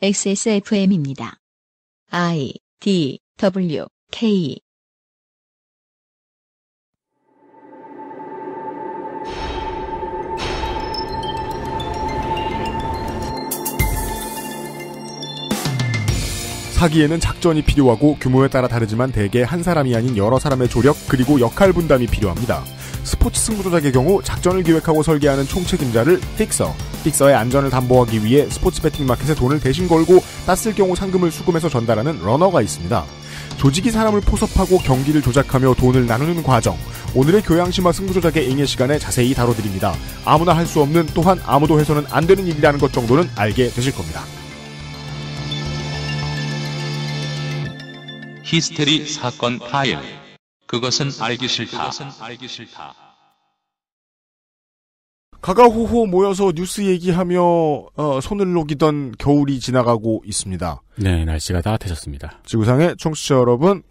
XSFM입니다. I D W K 사기에는 작전이 필요하고 규모에 따라 다르지만 대개 한 사람이 아닌 여러 사람의 조력 그리고 역할 분담이 필요합니다. 스포츠 승부조작의 경우 작전을 기획하고 설계하는 총책임자를 픽서, 픽서의 안전을 담보하기 위해 스포츠 배팅 마켓에 돈을 대신 걸고 땄을 경우 상금을 수금해서 전달하는 러너가 있습니다. 조직이 사람을 포섭하고 경기를 조작하며 돈을 나누는 과정. 오늘의 교양심화 승부조작의 잉의 시간에 자세히 다뤄드립니다. 아무나 할 수 없는 또한 아무도 해서는 안 되는 일이라는 것 정도는 알게 되실 겁니다. 히스테리 사건 파일 그것은 알기 싫다. 가가호호 모여서 뉴스 얘기하며 어, 손을 녹이던 겨울이 지나가고 있습니다. 네, 날씨가 따뜻해졌습니다. 지구상의 청취자 여러분,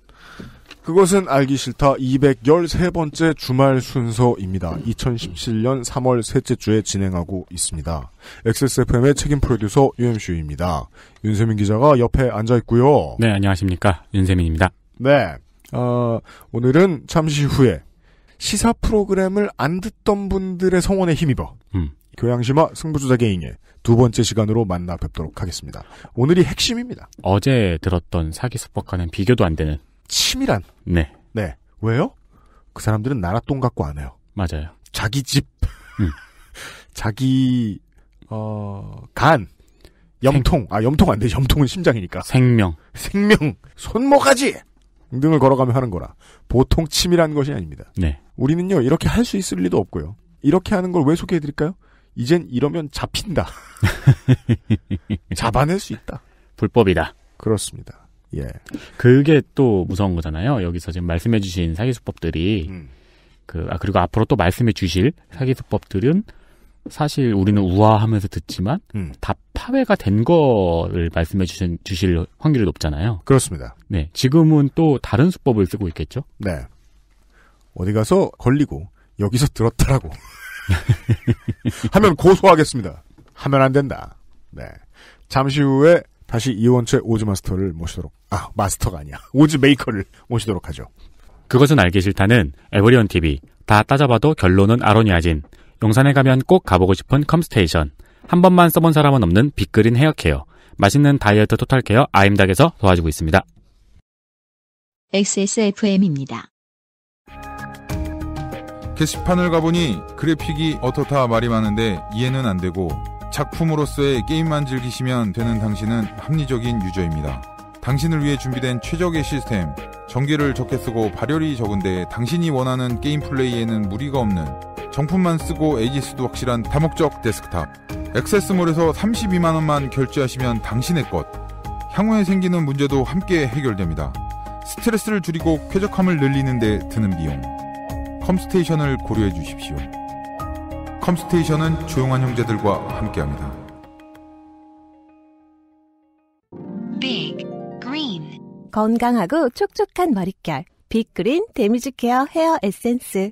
그것은 알기 싫다 213번째 주말 순서입니다. 2017년 3월 셋째 주에 진행하고 있습니다. XSFM의 책임 프로듀서 UMC입니다. 윤세민 기자가 옆에 앉아 있고요. 네, 안녕하십니까. 윤세민입니다. 네. 어, 오늘은 잠시 후에 시사 프로그램을 안 듣던 분들의 성원에 힘입어 음. 교양심화 승부조사 개인의 두 번째 시간으로 만나 뵙도록 하겠습니다. 오늘이 핵심입니다. 어제 들었던 사기 수법과는 비교도 안 되는 치밀한 네. 네. 왜요? 그 사람들은 나라 돈 갖고 안 해요. 맞아요. 자기 집, 음. 자기 어, 간, 염통. 생... 아, 염통 안 돼. 염통은 심장이니까. 생명. 생명. 손목가지 등을 등 걸어가며 하는 거라 보통 침이라는 것이 아닙니다. 네. 우리는요 이렇게 할 수 있을 리도 없고요. 이렇게 하는 걸 왜 소개해드릴까요? 이젠 이러면 잡힌다. 잡아낼 수 있다. 불법이다. 그렇습니다. 예. 그게 또 무서운 거잖아요. 여기서 지금 말씀해주신 사기수법들이 음. 그, 아, 그리고 앞으로 또 말씀해 주실 사기수법들은 사실 우리는 우아하면서 듣지만 음. 다 파괴가 된 거를 말씀해 주신, 주실 확률이 높잖아요. 그렇습니다. 네. 지금은 또 다른 수법을 쓰고 있겠죠? 네. 어디 가서 걸리고 여기서 들었더라고 하면 고소하겠습니다. 하면 안 된다. 네. 잠시 후에 다시 이원철 오즈 마스터를 모시도록 아 마스터가 아니야 오즈 메이커를 모시도록 하죠. 그것은 알기 싫다는 에버리온 TV 다 따져봐도 결론은 아로니아진 용산에 가면 꼭 가보고 싶은 컴스테이션. 한 번만 써본 사람은 없는 빅그린 헤어케어. 맛있는 다이어트 토탈케어 아임닥에서 도와주고 있습니다. XSFM입니다. 게시판을 가보니 그래픽이 어떻다 말이 많은데 이해는 안 되고 작품으로서의 게임만 즐기시면 되는 당신은 합리적인 유저입니다. 당신을 위해 준비된 최적의 시스템, 전기를 적게 쓰고 발열이 적은데 당신이 원하는 게임 플레이에는 무리가 없는 정품만 쓰고 에이지스도 확실한 다목적 데스크탑. 액세스몰에서 32만원만 결제하시면 당신의 것. 향후에 생기는 문제도 함께 해결됩니다. 스트레스를 줄이고 쾌적함을 늘리는데 드는 비용. 컴스테이션을 고려해 주십시오. 컴스테이션은 조용한 형제들과 함께합니다. Big Green 건강하고 촉촉한 머릿결. 빅그린 데미지 케어 헤어 에센스.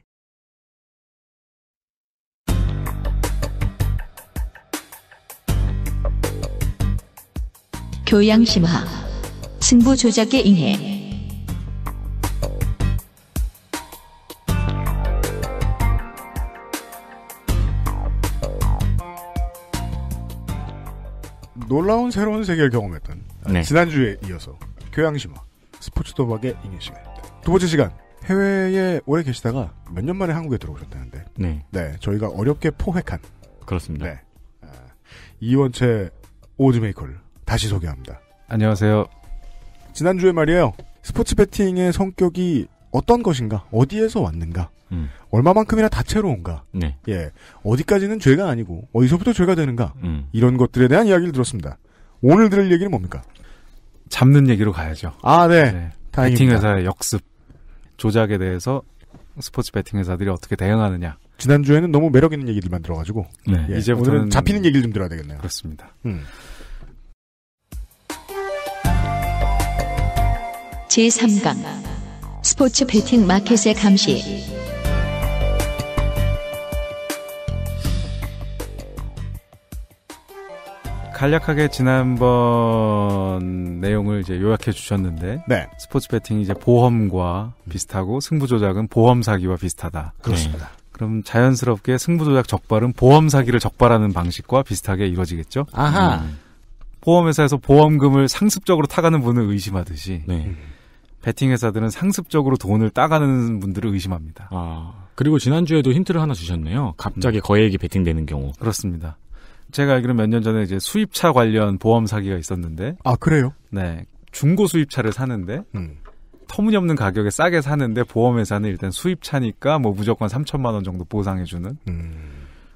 교양심화, 승부 조작에 인해 놀라운 새로운 세계를 경험했던 네. 지난주에 이어서 교양심화, 스포츠 도박의 인해 시간입니다. 두 번째 시간, 해외에 오래 계시다가 몇 년 만에 한국에 들어오셨다는데 네. 네, 저희가 어렵게 포획한 그렇습니다. 네. 아, 이원채 오즈메이커를 다시 소개합니다. 안녕하세요. 지난주에 말이에요. 스포츠 배팅의 성격이 어떤 것인가, 어디에서 왔는가, 음. 얼마만큼이나 다채로운가, 네. 예, 어디까지는 죄가 아니고 어디서부터 죄가 되는가, 음. 이런 것들에 대한 이야기를 들었습니다. 오늘 들을 얘기는 뭡니까? 잡는 얘기로 가야죠. 아, 네. 네. 다팅 회사의 역습 조작에 대해서 스포츠 배팅 회사들이 어떻게 대응하느냐. 지난주에는 너무 매력 있는 얘기들만 들어가지고 네. 예. 이제부터 오늘은 잡히는 얘기를 좀 들어야 되겠네요. 그렇습니다. 음. 제3강 스포츠 베팅 마켓의 감시 간략하게 지난번 내용을 이제 요약해 주셨는데 네. 스포츠 베팅이 제 보험과 비슷하고 승부 조작은 보험 사기와 비슷하다. 그렇습니다. 네. 그럼 자연스럽게 승부 조작 적발은 보험 사기를 적발하는 방식과 비슷하게 이루어지겠죠? 아하. 음. 보험회사에서 보험금을 상습적으로 타가는 분을 의심하듯이 네. 음. 베팅 회사들은 상습적으로 돈을 따가는 분들을 의심합니다. 아 그리고 지난주에도 힌트를 하나 주셨네요. 갑자기 음. 거액이 베팅되는 경우. 그렇습니다. 제가 알기로 는몇 년 전에 이제 수입차 관련 보험 사기가 있었는데. 아 그래요? 네 중고 수입차를 사는데. 음. 터무니없는 가격에 싸게 사는데 보험회사는 일단 수입차니까 뭐 무조건 3천만 원 정도 보상해주는. 음.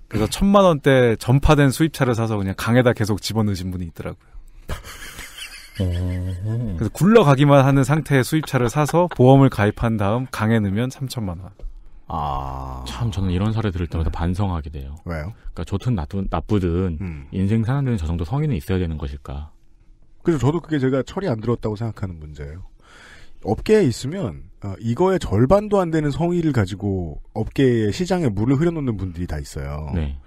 그래서 천만 원대 전파된 수입차를 사서 그냥 강에다 계속 집어넣으신 분이 있더라고요. 음. 그래서 굴러가기만 하는 상태의 수입차를 사서 보험을 가입한 다음 강에 넣으면 3천만 원. 아. 참, 저는 이런 사례 들을 때마다 네. 반성하게 돼요. 왜요? 그러니까 좋든 나쁘, 나쁘든, 음. 인생 사는 데는 저 정도 성인은 있어야 되는 것일까. 그래서 저도 그게 제가 철이 안 들었다고 생각하는 문제예요. 업계에 있으면, 어, 이거의 절반도 안 되는 성의를 가지고 업계의 시장에 물을 흐려놓는 분들이 다 있어요. 네.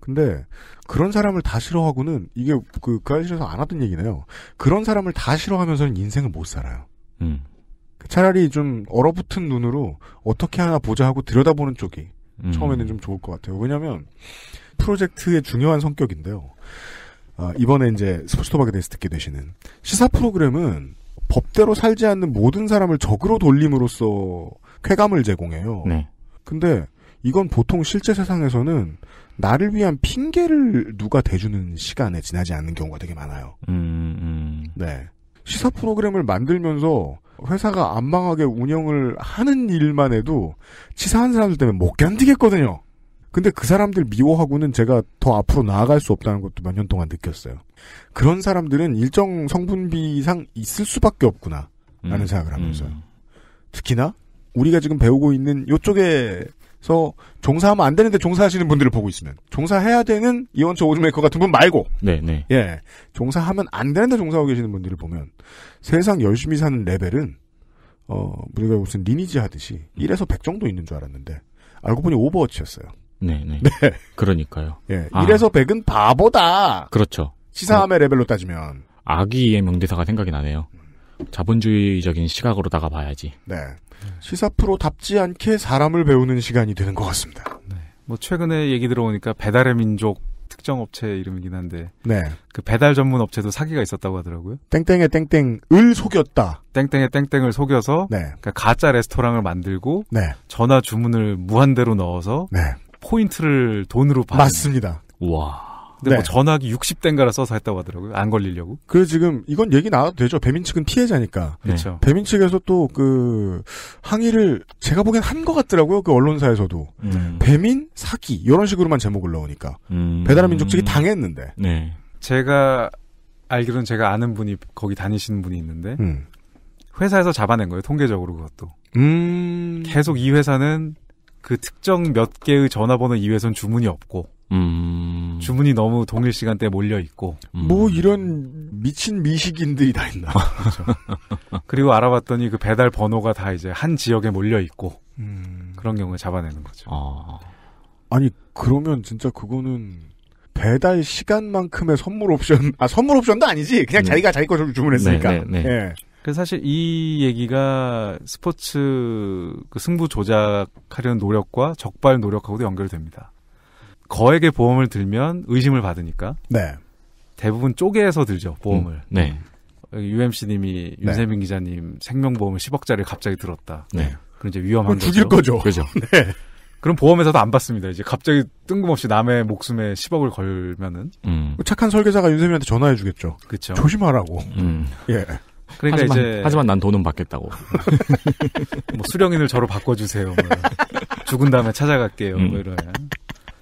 근데 그런 사람을 다 싫어하고는 이게 그, 그 아저씨에서 안 하던 얘기네요. 그런 사람을 다 싫어하면서는 인생을 못 살아요. 음. 차라리 좀 얼어붙은 눈으로 어떻게 하나 보자 하고 들여다보는 쪽이 음. 처음에는 좀 좋을 것 같아요. 왜냐하면 프로젝트의 중요한 성격인데요. 아, 이번에 이제 스포츠토박에 대해서 듣게 되시는 시사 프로그램은 법대로 살지 않는 모든 사람을 적으로 돌림으로써 쾌감을 제공해요. 네. 근데 이건 보통 실제 세상에서는 나를 위한 핑계를 누가 대주는 시간에 지나지 않는 경우가 되게 많아요. 음, 음. 네. 시사 프로그램을 만들면서 회사가 안 망하게 운영을 하는 일만 해도 치사한 사람들 때문에 못 견디겠거든요. 근데 그 사람들 미워하고는 제가 더 앞으로 나아갈 수 없다는 것도 몇 년 동안 느꼈어요. 그런 사람들은 일정 성분비상 있을 수밖에 없구나. 라는 음, 생각을 하면서요. 음. 특히나 우리가 지금 배우고 있는 이쪽에 그래서 종사하면 안 되는데 종사하시는 분들을 보고 있으면 종사해야 되는 이원초 오즈메이커 같은 분 말고 네네 네. 예 종사하면 안 되는데 종사하고 계시는 분들을 보면 세상 열심히 사는 레벨은 어 우리가 무슨 리니지 하듯이 1에서 100 정도 있는 줄 알았는데 알고 보니 오버워치였어요. 네네. 네. 네. 그러니까요. 예. 1에서 아. 100은 바보다. 그렇죠. 시사함의 그, 레벨로 따지면 아기의 명대사가 생각이 나네요. 자본주의적인 시각으로다가 봐야지. 네. 시사 프로답지 않게 사람을 배우는 시간이 되는 것 같습니다. 네. 뭐 최근에 얘기 들어보니까 배달의 민족 특정 업체 이름이긴 한데 네. 그 배달 전문 업체도 사기가 있었다고 하더라고요. 땡땡의 땡땡을 속였다. 땡땡의 땡땡을 속여서 네. 그러니까 가짜 레스토랑을 만들고 네. 전화 주문을 무한대로 넣어서 네. 포인트를 돈으로 받는 맞습니다. 와. 근데 뭐 네. 뭐 전화기 60대인가라 써서 했다고 하더라고요. 안 걸리려고. 그 지금 이건 얘기 나와도 되죠. 배민 측은 피해자니까. 그렇죠. 배민 측에서 또 그 항의를 제가 보기엔 한 것 같더라고요. 그 언론사에서도 음. 배민 사기 이런 식으로만 제목을 넣으니까 음. 배달의 민족 측이 당했는데. 네. 제가 알기로는 제가 아는 분이 거기 다니시는 분이 있는데 음. 회사에서 잡아낸 거예요. 통계적으로 그것도. 음. 계속 이 회사는 그 특정 몇 개의 전화번호 이외에선 주문이 없고. 음. 주문이 너무 동일 시간대에 몰려 있고 음. 뭐 이런 미친 미식인들이 다 있나 그렇죠. 그리고 알아봤더니 그 배달 번호가 다 이제 한 지역에 몰려 있고 음. 그런 경우에 잡아내는 거죠. 아. 아니 그러면 진짜 그거는 배달 시간만큼의 선물 옵션 아 선물 옵션도 아니지 그냥 네. 자기가 자기 거 주문했으니까. 네, 네, 네. 예. 그 사실 이 얘기가 스포츠 그 승부 조작하려는 노력과 적발 노력하고도 연결됩니다. 거액의 보험을 들면 의심을 받으니까. 네. 대부분 쪼개서 들죠 보험을. 음, 네. UMC님이 네. 윤세민 네. 기자님 생명보험을 10억짜리 갑자기 들었다. 네. 그럼 이제 위험한 거죠. 죽일 거죠. 그죠. 네. 그럼 보험에서도 안 받습니다. 이제 갑자기 뜬금없이 남의 목숨에 10억을 걸면은 음. 뭐 착한 설계자가 윤세민한테 전화해 주겠죠. 그죠 조심하라고. 음. 예. 그러니까 하지만, 이제 하지만 난 돈은 받겠다고. 뭐 수령인을 저로 바꿔주세요. 뭐. 죽은 다음에 찾아갈게요. 뭐 음. 뭐이러면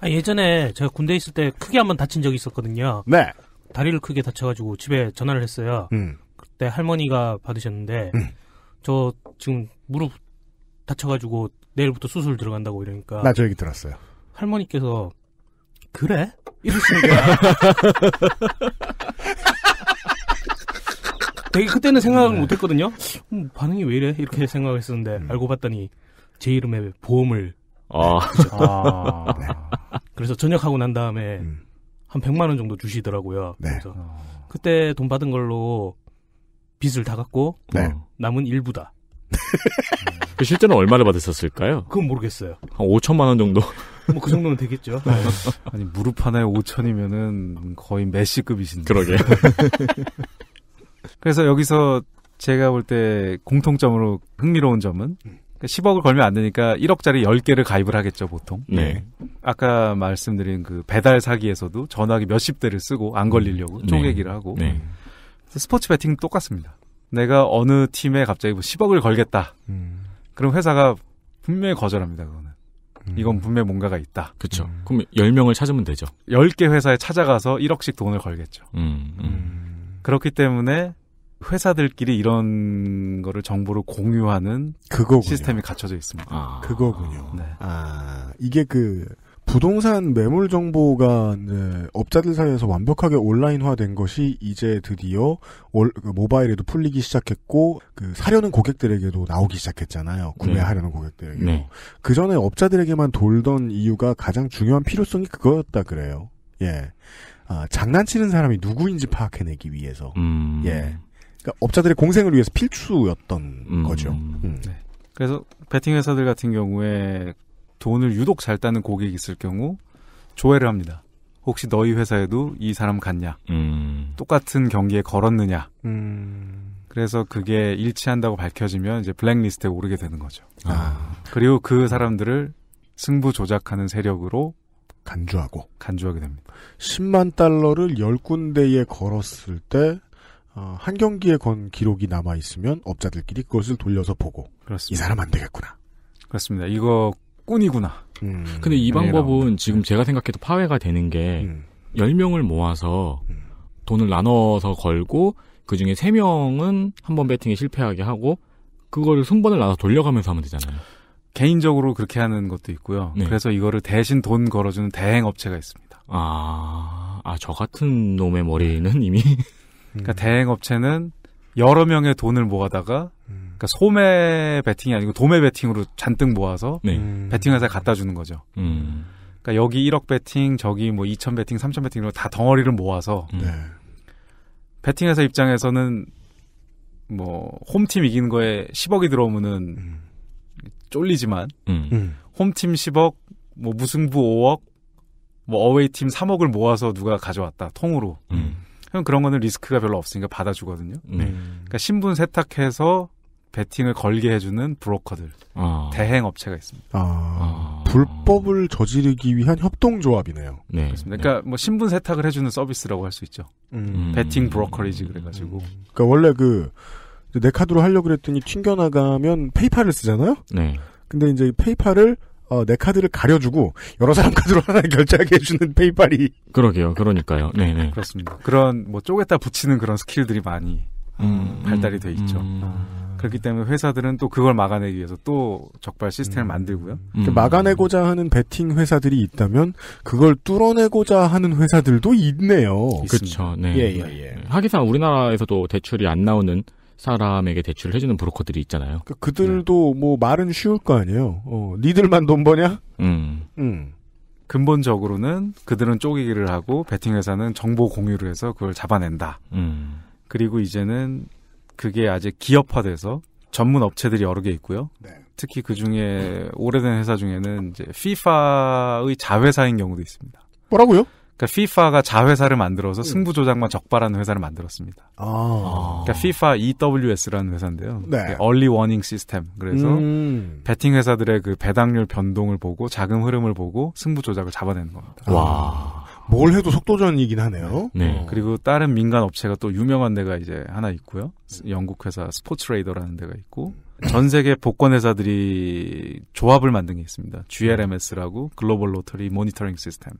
아, 예전에 제가 군대 있을 때 크게 한 번 다친 적이 있었거든요. 네. 다리를 크게 다쳐가지고 집에 전화를 했어요. 음. 그때 할머니가 받으셨는데 음. 저 지금 무릎 다쳐가지고 내일부터 수술 들어간다고 이러니까 나 저 얘기 들었어요. 할머니께서 그래? 이러시는 거야. 되게 그때는 생각을 네. 못했거든요. 음, 반응이 왜 이래? 이렇게 생각했었는데 음. 알고 봤더니 제 이름에 보험을 아. 네, 그렇죠. 아. 네. 그래서 전역하고 난 다음에 음. 한 100만 원 정도 주시더라고요. 네. 그래서 그때 돈 받은 걸로 빚을 다 갚고 네. 남은 일부다. 음. 그 실제는 얼마를 받으셨을까요? 그건 모르겠어요. 한 5천만 원 정도? 뭐 그 정도면 되겠죠. 네. 아니 무릎 하나에 5천이면은 거의 메시급이신데. 그러게. 그래서 여기서 제가 볼 때 공통점으로 흥미로운 점은 음. 10억을 그러니까 걸면 안 되니까 1억짜리 10개를 가입을 하겠죠, 보통. 네. 네. 아까 말씀드린 그 배달 사기에서도 전화기 몇십 대를 쓰고 안 음. 걸리려고 네. 쪼개기를 하고. 네. 스포츠 배팅 똑같습니다. 내가 어느 팀에 갑자기 10억을 뭐 걸겠다. 음. 그럼 회사가 분명히 거절합니다, 그거는. 음. 이건 분명히 뭔가가 있다. 그렇죠. 음. 그럼 10명을 찾으면 되죠. 10개 회사에 찾아가서 1억씩 돈을 걸겠죠. 음. 음. 그렇기 때문에 회사들끼리 이런 거를 정보를 공유하는 그거군요. 시스템이 갖춰져 있습니다. 아, 그거군요. 네. 아, 이게 그 부동산 매물 정보가 업자들 사이에서 완벽하게 온라인화된 것이 이제 드디어 올, 그 모바일에도 풀리기 시작했고 그 사려는 고객들에게도 나오기 시작했잖아요. 구매하려는 네. 고객들에게. 네. 그 전에 업자들에게만 돌던 이유가 가장 중요한 필요성이 그거였다 그래요. 예. 아, 장난치는 사람이 누구인지 파악해내기 위해서. 음... 예. 그러니까 업자들의 공생을 위해서 필수였던 음. 거죠. 음. 네. 그래서 베팅 회사들 같은 경우에 돈을 유독 잘 따는 고객이 있을 경우 조회를 합니다. 혹시 너희 회사에도 이 사람 같냐 음. 똑같은 경기에 걸었느냐? 음. 그래서 그게 일치한다고 밝혀지면 이제 블랙리스트에 오르게 되는 거죠. 아. 그리고 그 사람들을 승부 조작하는 세력으로 간주하고 간주하게 됩니다. 10만 달러를 10군데에 걸었을 때 어, 한 경기에 건 기록이 남아 있으면 업자들끼리 그것을 돌려서 보고 그렇습니다. 이 사람 안 되겠구나. 그렇습니다. 이거 꾼이구나. 음, 근데 이 방법은 음. 지금 제가 생각해도 파회가 되는 게 음. 10명을 모아서 음. 돈을 나눠서 걸고 그 중에 3명은 한 번 배팅에 실패하게 하고 그거를 순번을 나눠 서 돌려가면서 하면 되잖아요. 개인적으로 그렇게 하는 것도 있고요. 네. 그래서 이거를 대신 돈 걸어주는 대행 업체가 있습니다. 아, 아, 저 같은 놈의 머리는 이미 그러니까 음. 대행 업체는 여러 명의 돈을 모아다가 음. 그러니까 소매 베팅이 아니고 도매 베팅으로 잔뜩 모아서 네. 음. 베팅 회사에 갖다 주는 거죠. 음. 그러니까 여기 1억 베팅, 저기 뭐 2천 베팅, 3천 베팅 으로다 덩어리를 모아서 네. 베팅 회사 입장에서는 뭐 홈팀 이기는 거에 10억이 들어오면은 쫄리지만 음. 홈팀 10억, 뭐 무승부 5억, 뭐 어웨이 팀 3억을 모아서 누가 가져왔다 통으로. 음. 그럼 그런 거는 리스크가 별로 없으니까 받아주거든요. 음. 네. 그러니까 신분 세탁해서 베팅을 걸게 해주는 브로커들, 아. 대행 업체가 있습니다. 아. 아. 불법을 저지르기 위한 협동조합이네요. 네. 그렇습니다. 네. 그러니까 뭐 신분 세탁을 해주는 서비스라고 할 수 있죠. 음. 음. 베팅 브로커리지 그래가지고. 음. 그러니까 원래 그 내 카드로 하려고 그랬더니 튕겨나가면 페이팔을 쓰잖아요. 네. 근데 이제 페이팔을 어, 내 카드를 가려주고 여러 사람 카드로 하나 결제하게 해주는 페이팔이 그러게요 그러니까요 네네 네. 그렇습니다 그런 뭐 쪼개다 붙이는 그런 스킬들이 많이 음, 음 발달이 돼 있죠 음. 아. 그렇기 때문에 회사들은 또 그걸 막아내기 위해서 또 적발 시스템을 음. 만들고요 음. 막아내고자 하는 베팅 회사들이 있다면 그걸 뚫어내고자 하는 회사들도 있네요 그렇죠 네. 예, 예, 예. 네. 하기상 우리나라에서도 대출이 안 나오는 사람에게 대출을 해주는 브로커들이 있잖아요. 그러니까 그들도 네. 뭐 말은 쉬울 거 아니에요. 어, 니들만 돈 버냐? 음. 음. 근본적으로는 그들은 쪼개기를 하고 베팅회사는 정보 공유를 해서 그걸 잡아낸다. 음. 그리고 이제는 그게 아직 기업화돼서 전문 업체들이 여러 개 있고요. 네. 특히 그 중에 오래된 회사 중에는 이제 FIFA의 자회사인 경우도 있습니다. 뭐라고요? 그러니까 FIFA가 자회사를 만들어서 음. 승부 조작만 적발하는 회사를 만들었습니다. 아. 그러니까 FIFA EWS라는 회사인데요. 네. 얼리 워닝 시스템. 그래서 음. 베팅 회사들의 그 배당률 변동을 보고 자금 흐름을 보고 승부 조작을 잡아내는 겁니다. 와. 뭘 해도 속도전이긴 하네요. 네. 어. 그리고 다른 민간 업체가 또 유명한 데가 이제 하나 있고요. 영국 회사 스포츠레이더라는 데가 있고 전 세계 복권 회사들이 조합을 만든 게 있습니다. GLMS라고 글로벌 로터리 모니터링 시스템.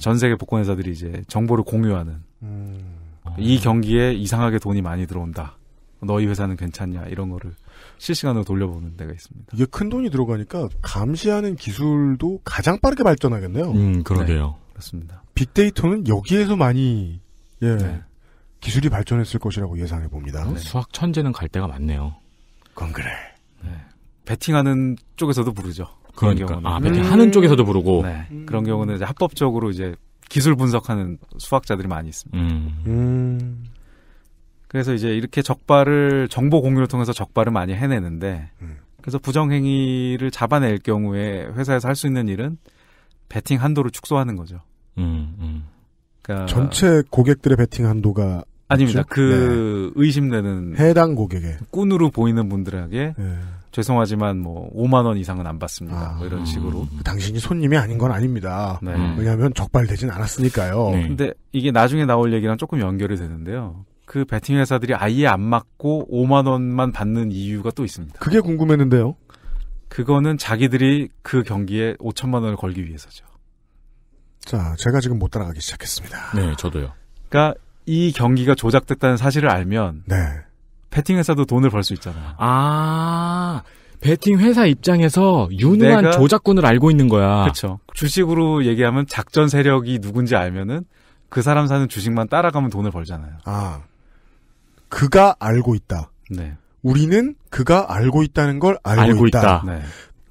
전 세계 복권 회사들이 이제 정보를 공유하는 음. 이 경기에 이상하게 돈이 많이 들어온다. 너희 회사는 괜찮냐 이런 거를 실시간으로 돌려보는 데가 있습니다. 이게 큰 돈이 들어가니까 감시하는 기술도 가장 빠르게 발전하겠네요. 음, 그러게요. 네, 그렇습니다. 빅데이터는 여기에서 많이 예, 네. 기술이 발전했을 것이라고 예상해 봅니다. 네. 수학 천재는 갈 데가 많네요. 건 그래. 네. 베팅하는 쪽에서도 부르죠. 그러니까. 런 경우는. 아, 베팅하는 음. 쪽에서도 부르고. 네. 음. 그런 경우는 이제 합법적으로 이제 기술 분석하는 수학자들이 많이 있습니다. 음. 음. 그래서 이제 이렇게 적발을 정보 공유를 통해서 적발을 많이 해내는데 음. 그래서 부정행위를 잡아낼 경우에 회사에서 할 수 있는 일은 베팅 한도를 축소하는 거죠. 음, 음. 그러니까 전체 고객들의 베팅 한도가 아닙니다. 혹시? 그렇죠? 그 네. 의심되는 해당 고객의 꾼으로 보이는 분들에게 네. 죄송하지만 뭐 5만 원 이상은 안 받습니다. 아, 뭐 이런 식으로. 그 당신이 손님이 아닌 건 아닙니다. 네. 음. 왜냐하면 적발되진 않았으니까요. 네. 근데 이게 나중에 나올 얘기랑 조금 연결이 되는데요. 그배팅 회사들이 아예 안 맞고 5만 원만 받는 이유가 또 있습니다. 그게 궁금했는데요. 그거는 자기들이 그 경기에 5천만 원을 걸기 위해서죠. 자, 제가 지금 못 따라가기 시작했습니다. 네, 저도요. 그러니까 이 경기가 조작됐다는 사실을 알면 네. 베팅 회사도 돈을 벌 수 있잖아. 아, 배팅 회사 입장에서 유능한 조작꾼을 알고 있는 거야. 그렇죠. 주식으로 얘기하면 작전 세력이 누군지 알면은 그 사람 사는 주식만 따라가면 돈을 벌잖아요. 아, 그가 알고 있다. 네. 우리는 그가 알고 있다는 걸 알고, 알고 있다. 있다. 네.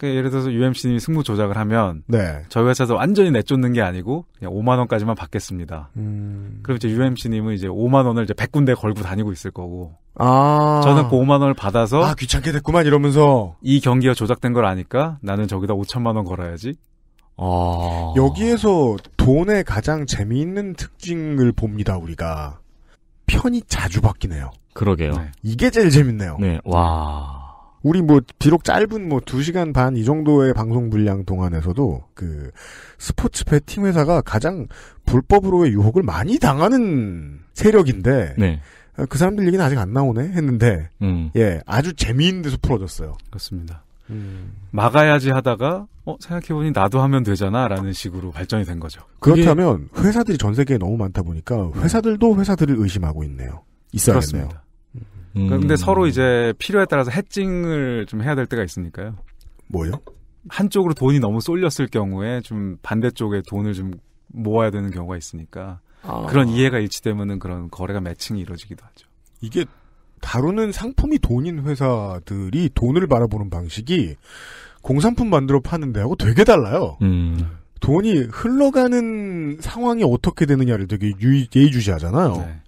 그러니까 예를 들어서 UMC님이 승부 조작을 하면 네. 저희 회사에서 완전히 내쫓는 게 아니고 그냥 5만 원까지만 받겠습니다. 음... 그럼 이제 UMC님은 이제 5만 원을 이제 100군데 걸고 다니고 있을 거고 아... 저는 그 5만 원을 받아서 아 귀찮게 됐구만 이러면서 이 경기가 조작된 걸 아니까 나는 저기다 5천만 원 걸어야지. 아... 여기에서 돈의 가장 재미있는 특징을 봅니다 우리가 편이 자주 바뀌네요. 그러게요. 네. 이게 제일 재밌네요. 네, 와. 우리 뭐 비록 짧은 뭐 2시간 반 이 정도의 방송 분량 동안에서도 그 스포츠 베팅 회사가 가장 불법으로의 유혹을 많이 당하는 세력인데 네. 어, 그 사람들 얘기는 아직 안 나오네 했는데 음. 예 아주 재미있는 데서 풀어졌어요. 그렇습니다. 음. 막아야지 하다가 어 생각해보니 나도 하면 되잖아라는 식으로 발전이 된 거죠. 그렇다면 회사들이 전 세계에 너무 많다 보니까 회사들도 회사들을 의심하고 있네요. 있어야겠네요. 그렇습니다. 음. 런데 그러니까 서로 이제 필요에 따라서 해칭을 좀 해야 될 때가 있으니까요. 뭐요? 한쪽으로 돈이 너무 쏠렸을 경우에 좀 반대쪽에 돈을 좀 모아야 되는 경우가 있으니까 아. 그런 이해가 일치되면은 그런 거래가 매칭이 이루어지기도 하죠. 이게 다루는 상품이 돈인 회사들이 돈을 바라보는 방식이 공산품 만들어 파는 데하고 되게 달라요. 음. 돈이 흘러가는 상황이 어떻게 되느냐를 되게 유, 의 예의주시하잖아요. 네.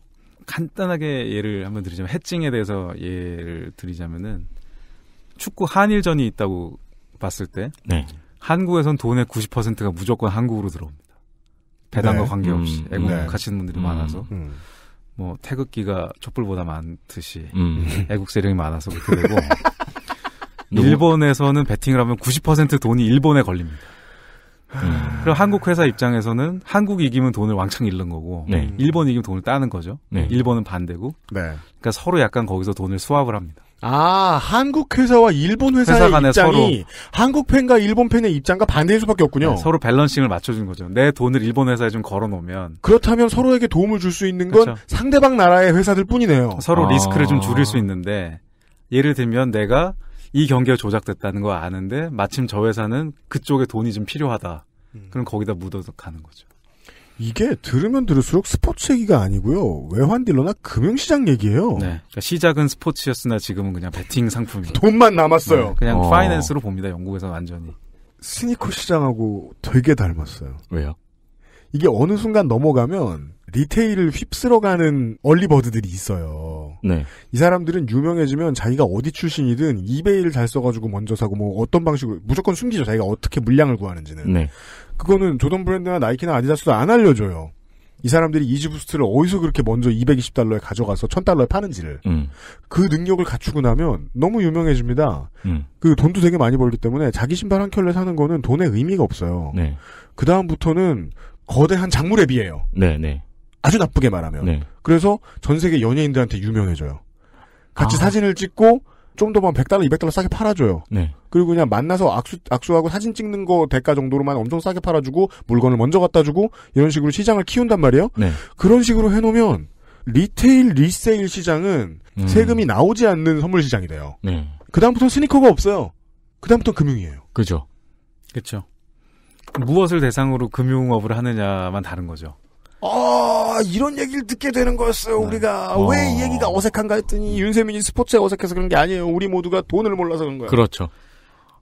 간단하게 예를 한번 드리자면 해칭에 대해서 예를 드리자면은 축구 한일전이 있다고 봤을 때 네. 한국에선 돈의 90%가 무조건 한국으로 들어옵니다. 배당과 네. 관계없이 음, 애국하시는 네. 분들이 음, 많아서 음. 뭐 태극기가 촛불보다 많듯이 음. 애국 세력이 많아서 그렇게 되고 일본에서는 베팅을 하면 90% 돈이 일본에 걸립니다. 음. 그럼 한국 회사 입장에서는 한국이 기면 돈을 왕창 잃는 거고 네. 일본이 이기면 돈을 따는 거죠. 네. 일본은 반대고. 네. 그러니까 서로 약간 거기서 돈을 수합을 합니다. 아, 한국 회사와 일본 회사의 회사 간의 입장이 서로, 한국 팬과 일본 팬의 입장과 반대일 수밖에 없군요. 네, 서로 밸런싱을 맞춰준 거죠. 내 돈을 일본 회사에 좀 걸어놓으면 그렇다면 서로에게 도움을 줄 수 있는 건 그렇죠. 상대방 나라의 회사들 뿐이네요. 서로 아. 리스크를 좀 줄일 수 있는데 예를 들면 내가 이 경기가 조작됐다는 거 아는데 마침 저 회사는 그쪽에 돈이 좀 필요하다. 음. 그럼 거기다 묻어서 가는 거죠. 이게 들으면 들을수록 스포츠 얘기가 아니고요. 외환 딜러나 금융시장 얘기예요. 네. 그러니까 시작은 스포츠였으나 지금은 그냥 베팅 상품이 돈만 남았어요. 네, 그냥 어. 파이낸스로 봅니다. 영국에서 완전히. 스니커 시장하고 되게 닮았어요. 왜요? 이게 어느 순간 넘어가면 리테일을 휩쓸어가는 얼리버드들이 있어요. 네. 이 사람들은 유명해지면 자기가 어디 출신이든 이베이를 잘 써가지고 먼저 사고 뭐 어떤 방식으로 무조건 숨기죠. 자기가 어떻게 물량을 구하는지는. 네. 그거는 조던 브랜드나 나이키나 아디다스도 안 알려줘요. 이 사람들이 이지부스트를 어디서 그렇게 먼저 220달러에 가져가서 1000달러에 파는지를. 음. 그 능력을 갖추고 나면 너무 유명해집니다. 음. 그 돈도 되게 많이 벌기 때문에 자기 신발 한 켤레 사는 거는 돈의 의미가 없어요. 네. 그다음부터는 거대한 작물에 비해요. 네, 네. 아주 나쁘게 말하면. 네. 그래서 전 세계 연예인들한테 유명해져요. 같이 아. 사진을 찍고 좀더한 100달러, 200달러 싸게 팔아줘요. 네. 그리고 그냥 만나서 악수, 악수하고 사진 찍는 거 대가 정도로만 엄청 싸게 팔아주고 물건을 먼저 갖다 주고 이런 식으로 시장을 키운단 말이에요. 네. 그런 식으로 해놓으면 리테일 리세일 시장은 음. 세금이 나오지 않는 선물 시장이 돼요. 네. 그다음부터 스니커가 없어요. 그다음부터 금융이에요. 그죠. 그렇죠. 무엇을 대상으로 금융업을 하느냐만 다른 거죠. 아, 이런 얘기를 듣게 되는 거였어요, 네. 우리가. 어. 왜이 얘기가 어색한가 했더니 윤세민이 스포츠에 어색해서 그런 게 아니에요. 우리 모두가 돈을 몰라서 그런 거예요. 그렇죠.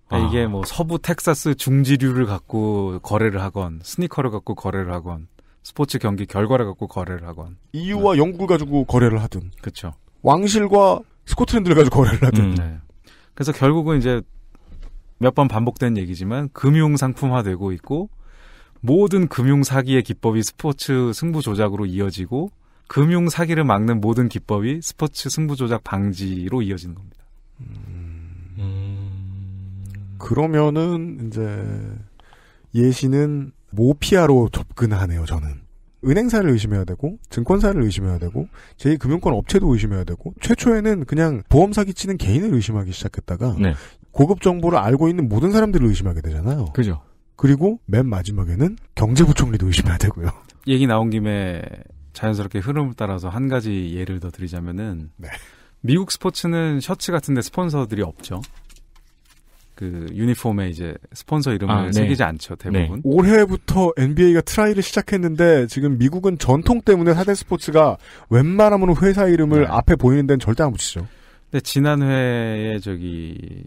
아. 이게 아. 뭐 서부 텍사스 중지류를 갖고 거래를 하건, 스니커를 갖고 거래를 하건, 스포츠 경기 결과를 갖고 거래를 하건. EU와 네. 영국을 가지고 거래를 하든. 그렇죠. 왕실과 스코틀랜드를 가지고 거래를 하든. 음, 네. 그래서 결국은 이제 몇 번 반복된 얘기지만 금융 상품화되고 있고 모든 금융 사기의 기법이 스포츠 승부 조작으로 이어지고 금융 사기를 막는 모든 기법이 스포츠 승부 조작 방지로 이어지는 겁니다. 음... 그러면은 이제 예시는 모피아로 접근하네요. 저는 은행사를 의심해야 되고 증권사를 의심해야 되고 제2금융권 업체도 의심해야 되고 최초에는 그냥 보험 사기치는 개인을 의심하기 시작했다가 네. 고급 정보를 알고 있는 모든 사람들을 의심하게 되잖아요. 그죠. 그리고 맨 마지막에는 경제부총리도 의심해야 되고요. 얘기 나온 김에 자연스럽게 흐름을 따라서 한 가지 예를 더 드리자면은 네. 미국 스포츠는 셔츠 같은데 스폰서들이 없죠. 그 유니폼에 이제 스폰서 이름을 아, 네. 새기지 않죠 대부분. 네. 올해부터 NBA가 트라이를 시작했는데 지금 미국은 전통 때문에 사대 스포츠가 웬만하면 회사 이름을 네. 앞에 보이는 데는 절대 안 붙이죠. 근데 지난 회에 저기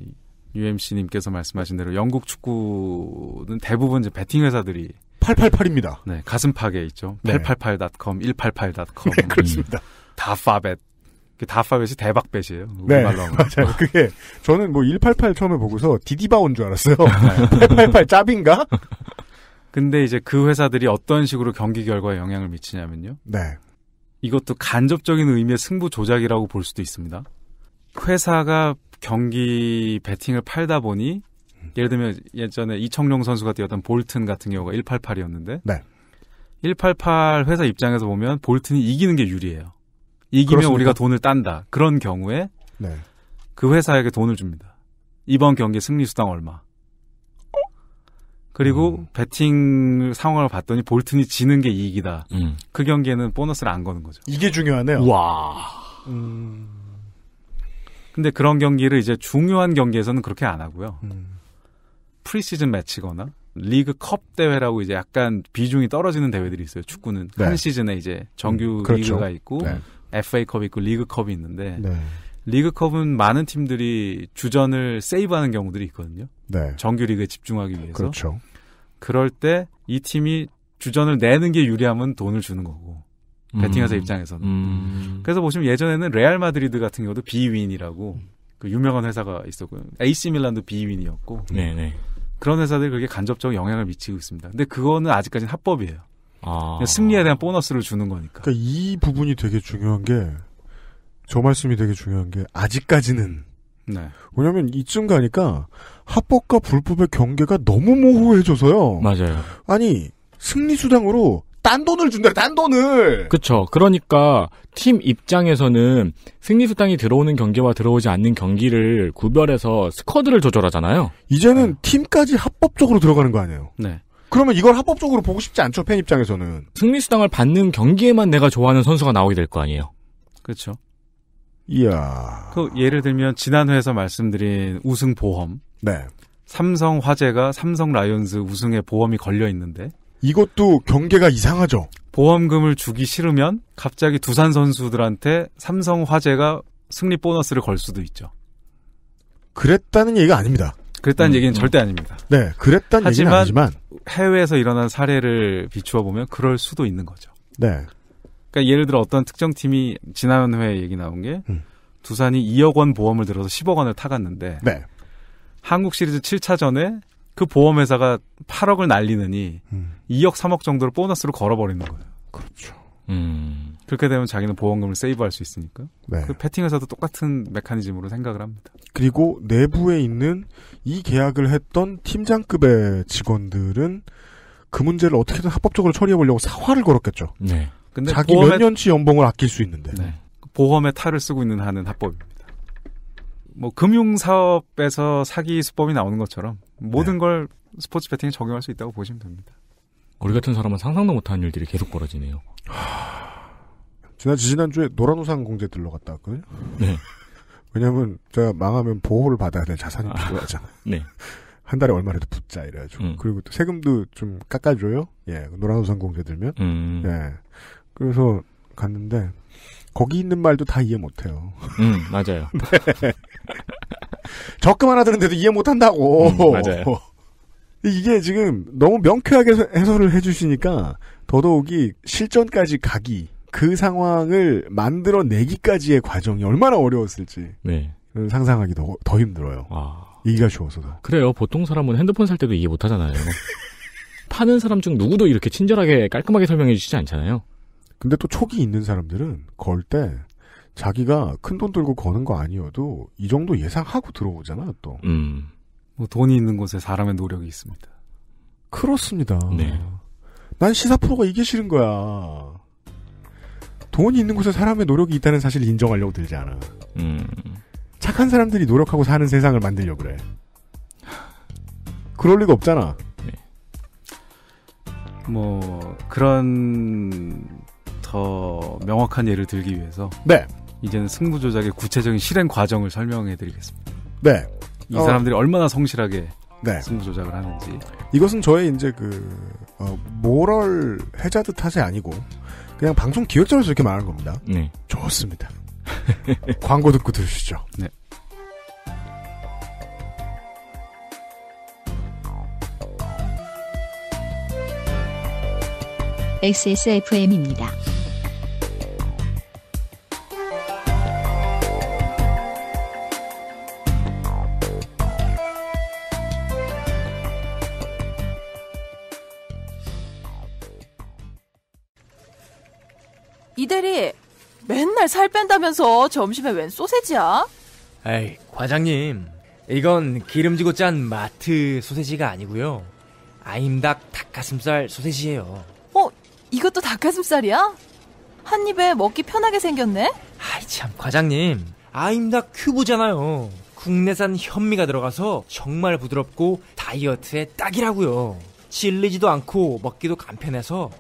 UMC님께서 말씀하신 대로 영국 축구는 대부분 이제 베팅 회사들이 888입니다. 네, 가슴팍에 있죠. 네. 888.com, 188.com. 네, 그렇습니다. 다파벳. 그 다파벳이 대박벳이에요. 네, 맞아요. 그게 저는 뭐188 처음에 보고서 디디바온 줄 알았어요. 888 짭인가? 근데 이제 그 회사들이 어떤 식으로 경기 결과에 영향을 미치냐면요. 네. 이것도 간접적인 의미의 승부 조작이라고 볼 수도 있습니다. 회사가 경기 배팅을 팔다 보니 예를 들면 예전에 이청룡 선수가 뛰었던 볼튼 같은 경우가 188이었는데 네. 188 회사 입장에서 보면 볼튼이 이기는 게 유리해요. 이기면 그렇습니까? 우리가 돈을 딴다. 그런 경우에 네. 그 회사에게 돈을 줍니다. 이번 경기 승리 수당 얼마. 그리고 음. 배팅 상황을 봤더니 볼튼이 지는 게 이익이다. 음. 그 경기에는 보너스를 안 거는 거죠. 이게 중요하네요. 와. 음... 근데 그런 경기를 이제 중요한 경기에서는 그렇게 안 하고요. 음. 프리시즌 매치거나 리그 컵 대회라고 이제 약간 비중이 떨어지는 대회들이 있어요. 축구는 네. 한 시즌에 이제 정규 음, 그렇죠. 리그가 있고 네. FA컵이 있고 리그컵이 있는데 네. 리그컵은 많은 팀들이 주전을 세이브하는 경우들이 있거든요. 네. 정규 리그에 집중하기 위해서. 그렇죠. 그럴 때 이 팀이 주전을 내는 게 유리하면 돈을 주는 거고 배팅하자 음. 입장에서는. 음. 그래서 보시면 예전에는 레알 마드리드 같은 경우도 비윈이라고 음. 그 유명한 회사가 있었고요. AC 밀란도 비윈이었고. 네네. 네. 그런 회사들이 그렇게 간접적 영향을 미치고 있습니다. 근데 그거는 아직까지는 합법이에요. 아. 승리에 대한 보너스를 주는 거니까. 그러니까 이 부분이 되게 중요한 게 저 말씀이 되게 중요한 게 아직까지는 네. 왜냐면 이쯤 가니까 합법과 불법의 경계가 너무 모호해져서요. 맞아요. 아니 승리 수당으로 딴 돈을 준다, 딴 돈을. 그렇죠. 그러니까 팀 입장에서는 승리 수당이 들어오는 경기와 들어오지 않는 경기를 구별해서 스쿼드를 조절하잖아요. 이제는 네. 팀까지 합법적으로 들어가는 거 아니에요? 네. 그러면 이걸 합법적으로 보고 싶지 않죠 팬 입장에서는. 승리 수당을 받는 경기에만 내가 좋아하는 선수가 나오게 될 거 아니에요. 그렇죠. 이야. 그 예를 들면 지난 회에서 말씀드린 우승 보험. 네. 삼성 화재가 삼성 라이온즈 우승의 보험이 걸려 있는데 이것도 경계가 이상하죠. 보험금을 주기 싫으면 갑자기 두산 선수들한테 삼성 화재가 승리 보너스를 걸 수도 있죠. 그랬다는 얘기가 아닙니다. 그랬다는 음, 얘기는 음. 절대 아닙니다. 네, 그랬다는 얘기는 아니지만 해외에서 일어난 사례를 비추어 보면 그럴 수도 있는 거죠. 네. 그러니까 예를 들어 어떤 특정 팀이 지난 회에 얘기 나온 게 음. 두산이 2억 원 보험을 들어서 10억 원을 타갔는데 네. 한국 시리즈 7차전에 그 보험회사가 8억을 날리느니 음. 2억 3억 정도를 보너스로 걸어버리는 거예요. 그렇죠. 음. 그렇게 되면 자기는 보험금을 세이브할 수 있으니까. 네. 그 패팅에서도 똑같은 메커니즘으로 생각을 합니다. 그리고 내부에 있는 이 계약을 했던 팀장급의 직원들은 그 문제를 어떻게든 합법적으로 처리해 보려고 사활을 걸었겠죠. 네. 근데 자기 보험에... 몇 년치 연봉을 아낄 수 있는데. 네. 보험에 탈을 쓰고 있는 하는 합법입니다. 뭐 금융 사업에서 사기 수법이 나오는 것처럼 모든 네. 걸 스포츠 배팅에 적용할 수 있다고 보시면 됩니다. 우리 같은 사람은 상상도 못한 일들이 계속 벌어지네요. 지난 지난주에 노란우산 공제 들러 갔다 왔거든요. 네. 왜냐면 제가 망하면 보호를 받아야 될 자산이 아, 필요하잖아요. 네. 한 달에 얼마라도 붙자 이래가지고 음. 그리고 또 세금도 좀 깎아줘요. 예, 노란우산 공제 들면. 음. 예. 그래서 갔는데 거기 있는 말도 다 이해 못해요. 음, 맞아요. 네. 적금 하나 드는데도 이해 못한다고. 음, 맞아요. 이게 지금 너무 명쾌하게 해설을 해주시니까 더더욱이 실전까지 가기 그 상황을 만들어내기까지의 과정이 얼마나 어려웠을지 네. 상상하기도 더 힘들어요. 아... 이해가 쉬워서도. 그래요. 보통 사람은 핸드폰 살 때도 이해 못하잖아요. 파는 사람 중 누구도 이렇게 친절하게 깔끔하게 설명해 주시지 않잖아요. 근데 또 촉이 있는 사람들은 걸 때 자기가 큰 돈 들고 거는 거 아니어도 이 정도 예상하고 들어오잖아 또. 음. 뭐 돈이 있는 곳에 사람의 노력이 있습니다. 그렇습니다. 네. 난 시사 프로가 이게 싫은 거야. 돈이 있는 곳에 사람의 노력이 있다는 사실을 인정하려고 들지 않아. 음. 착한 사람들이 노력하고 사는 세상을 만들려고 그래. 그럴 리가 없잖아. 네. 뭐, 그런 더 명확한 예를 들기 위해서 네. 이제는 승부 조작의 구체적인 실행 과정을 설명해 드리겠습니다. 네. 이 사람들이 어. 얼마나 성실하게 네. 승부 조작을 하는지. 이것은 저의 이제 그 어, 모럴 해자드 탓이 아니고 그냥 방송 기획자로서 이렇게 말하는 겁니다. 네. 좋습니다. 광고 듣고 들으시죠. 네. XSFM입니다. 이 대리 맨날 살 뺀다면서 점심에 웬 소세지야? 에이 과장님 이건 기름지고 짠 마트 소세지가 아니고요 아임닭 닭가슴살 소세지예요 어? 이것도 닭가슴살이야? 한 입에 먹기 편하게 생겼네? 아이 참 과장님 아임닭 큐브잖아요 국내산 현미가 들어가서 정말 부드럽고 다이어트에 딱이라고요 질리지도 않고 먹기도 간편해서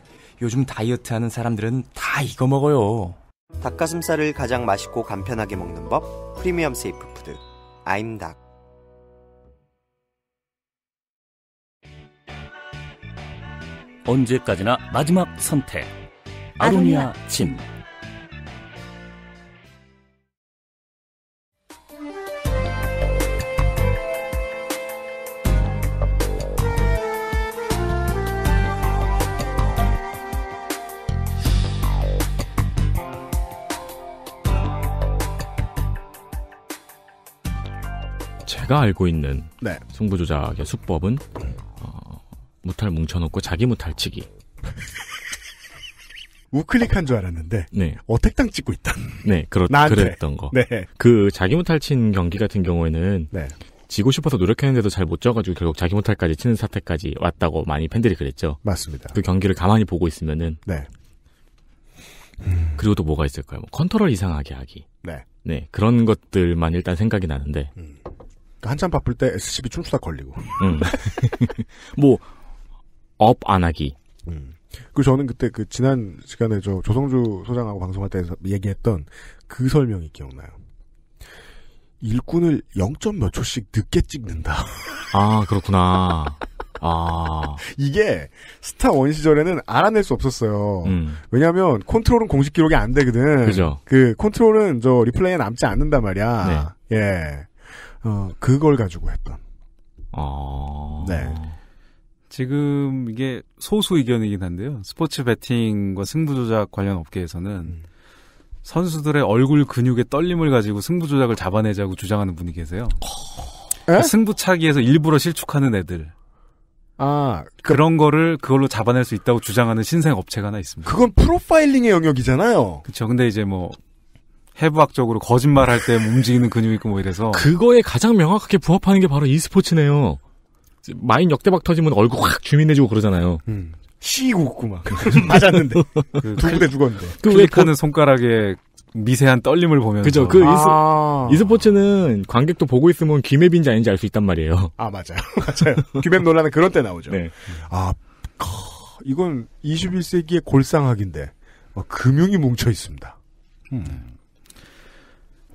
요즘 다이어트 하는 사람들은 다 이거 먹어요. 닭가슴살을 가장 맛있고 간편하게 먹는 법 프리미엄 세이프 푸드 아임닭 언제까지나 마지막 선택 아로니아 침 제가 알고 있는 네. 승부조작의 수법은 어, 무탈 뭉쳐놓고 자기 무탈치기. 우클릭한 줄 알았는데 네. 어택당 찍고 있다. 네, 그렇 그랬던 거. 네. 그 자기 무탈친 경기 같은 경우에는 네. 지고 싶어서 노력했는데도 잘 못 져가지고 결국 자기 무탈까지 치는 사태까지 왔다고 많이 팬들이 그랬죠. 맞습니다. 그 경기를 가만히 보고 있으면은 네. 그리고 또 뭐가 있을까요? 뭐 컨트롤 이상하게 하기. 네. 네 그런 것들만 일단 생각이 나는데 음... 그러니까 한참 바쁠 때 SCB 춤추다 걸리고. 음. 뭐, 업 안 하기. 음. 그 저는 그때 그 지난 시간에 저 조성주 소장하고 방송할 때 얘기했던 그 설명이 기억나요. 일꾼을 0몇 초씩 늦게 찍는다. 아, 그렇구나. 아. 이게 스타 원 시절에는 알아낼 수 없었어요. 음. 왜냐면 하 컨트롤은 공식 기록이 안 되거든. 그죠. 그 컨트롤은 저 리플레이에 남지 않는단 말이야. 네. 예. 어, 그걸 가지고 했던. 어... 네. 지금 이게 소수 의견이긴 한데요. 스포츠 베팅과 승부 조작 관련 업계에서는 음. 선수들의 얼굴 근육의 떨림을 가지고 승부 조작을 잡아내자고 주장하는 분이 계세요. 그 그러니까 승부차기에서 일부러 실축하는 애들. 아, 그, 런 거를 그걸로 잡아낼 수 있다고 주장하는 신생 업체가 하나 있습니다. 그건 프로파일링의 영역이잖아요. 그렇죠. 근데 이제 뭐 해부학적으로 거짓말할 때 움직이는 근육 있고 뭐 이래서 그거에 가장 명확하게 부합하는 게 바로 e스포츠네요. 마인 역대박 터지면 얼굴 확주민해지고 그러잖아요. 음. 쉬고 웃고 막 맞았는데 그 그 두 부대 죽었는데 그왜 하는 손가락에 미세한 떨림을 보면서 그죠 그 아~ 이스, 포츠는 관객도 보고 있으면 귀맵인지 아닌지 알 수 있단 말이에요 아 맞아요 맞아요 귀맵 논란은 그런 때 나오죠 네. 아 이건 21세기의 골상학인데 금융이 뭉쳐 있습니다 음.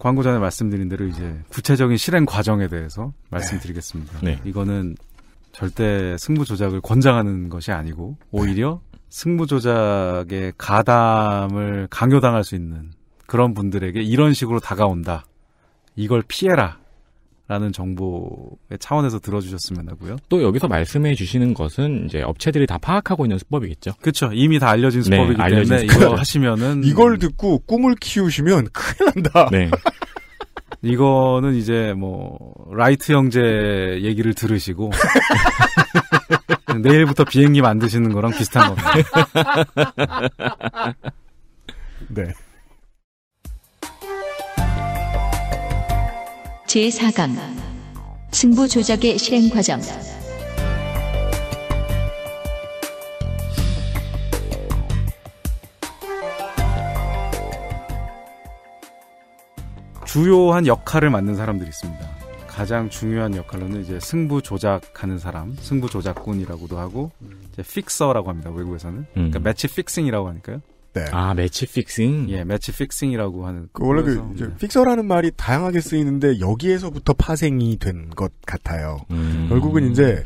광고 전에 말씀드린 대로 이제 아. 구체적인 실행 과정에 대해서 네. 말씀드리겠습니다. 네. 이거는 절대 승부 조작을 권장하는 것이 아니고 오히려 네. 승부 조작의 가담을 강요당할 수 있는 그런 분들에게 이런 식으로 다가온다. 이걸 피해라. 라는 정보의 차원에서 들어주셨으면 하고요. 또 여기서 말씀해 주시는 것은 이제 업체들이 다 파악하고 있는 수법이겠죠. 그렇죠. 이미 다 알려진 네, 수법이기 네, 알려진 때문에 수법. 이거 하시면은 이걸 듣고 꿈을 키우시면 큰일 난다. 네. 이거는 이제 뭐 라이트 형제 얘기를 들으시고 내일부터 비행기 만드시는 거랑 비슷한 겁니다. 네. 제4강 승부 조작의 실행 과정 주요한 역할을 맡는 사람들이 있습니다. 가장 중요한 역할로는 이제 승부 조작하는 사람, 승부 조작꾼이라고도 하고 이제 픽서라고 합니다. 외국에서는 음. 그러니까 매치 픽싱이라고 하니까요. 때. 아, 매치 픽싱? 예, 매치 픽싱이라고 하는. 그 원래 그, 이제 네. 픽서라는 말이 다양하게 쓰이는데 여기에서부터 파생이 된 것 같아요. 음. 결국은 이제,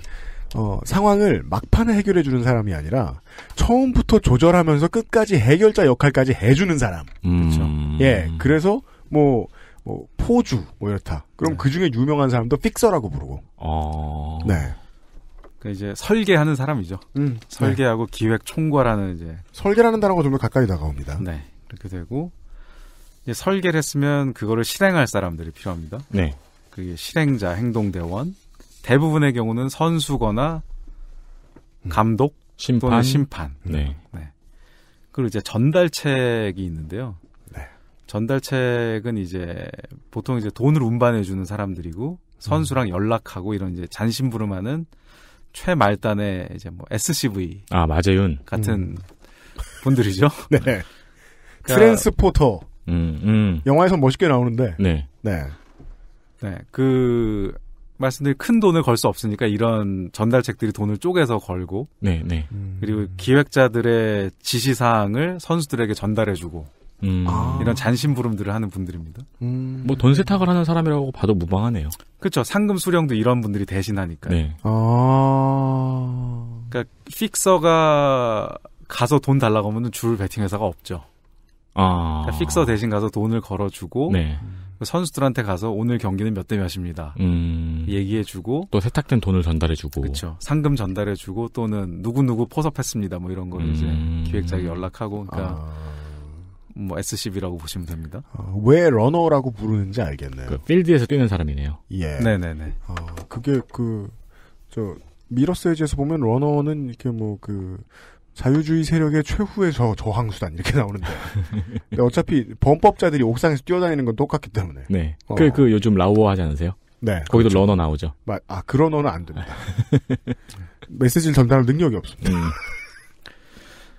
어, 상황을 막판에 해결해주는 사람이 아니라 처음부터 조절하면서 끝까지 해결자 역할까지 해주는 사람. 음. 그렇죠. 예, 그래서 뭐, 뭐 포주 뭐 이렇다. 그럼 네. 그 중에 유명한 사람도 픽서라고 부르고. 어... 네. 그 이제 설계하는 사람이죠. 음, 네. 설계하고 네. 기획 총괄하는 이제 설계라는 단어가 좀 더 가까이 다가옵니다. 네, 그렇게 되고 이제 설계를 했으면 그거를 실행할 사람들이 필요합니다. 네, 그게 실행자, 행동 대원. 대부분의 경우는 선수거나 음. 감독, 심판, 또는 심판. 네. 네. 그리고 이제 전달책이 있는데요. 네. 전달책은 이제 보통 이제 돈을 운반해 주는 사람들이고 선수랑 음. 연락하고 이런 이제 잔심부름하는 최말단의 이제 뭐 SCV 아 마재윤 같은 음. 분들이죠. 네. 네. 그러니까... 트랜스포터. 음, 음. 영화에서 멋있게 나오는데. 네. 네. 네. 그 말씀드린 큰 돈을 걸 수 없으니까 이런 전달책들이 돈을 쪼개서 걸고. 네, 네. 음. 그리고 기획자들의 지시 사항을 선수들에게 전달해주고. 음. 아. 이런 잔심부름들을 하는 분들입니다. 음. 뭐돈 세탁을 하는 사람이라고 봐도 무방하네요. 그렇죠. 상금 수령도 이런 분들이 대신하니까. 네. 아. 그러니까 픽서가 가서 돈 달라고 하면 줄 베팅 회사가 없죠. 아. 그러니까 픽서 대신 가서 돈을 걸어주고 네. 선수들한테 가서 오늘 경기는 몇 대 몇입니다. 음. 얘기해주고 또 세탁된 돈을 전달해주고 그렇죠. 상금 전달해주고 또는 누구 누구 포섭했습니다. 뭐 이런 거 음. 이제 기획자에게 연락하고 그러니까. 아. 뭐 SCB라고 보시면 됩니다. 어, 왜 러너라고 부르는지 알겠네요. 그 필드에서 뛰는 사람이네요. 예. 네네네. 어, 그게 그 저 미러 스에지에서 보면 러너는 이렇게 뭐 그 자유주의 세력의 최후의 저 저항 수단 이렇게 나오는데 어차피 범법자들이 옥상에서 뛰어다니는 건 똑같기 때문에. 네. 그그 어. 그, 그 요즘 라오어 하지 않으세요? 네. 거기도 그렇죠. 러너 나오죠. 마, 아, 그런 언어는 안 됩니다. 메시지를 전달할 능력이 없습니다. 음.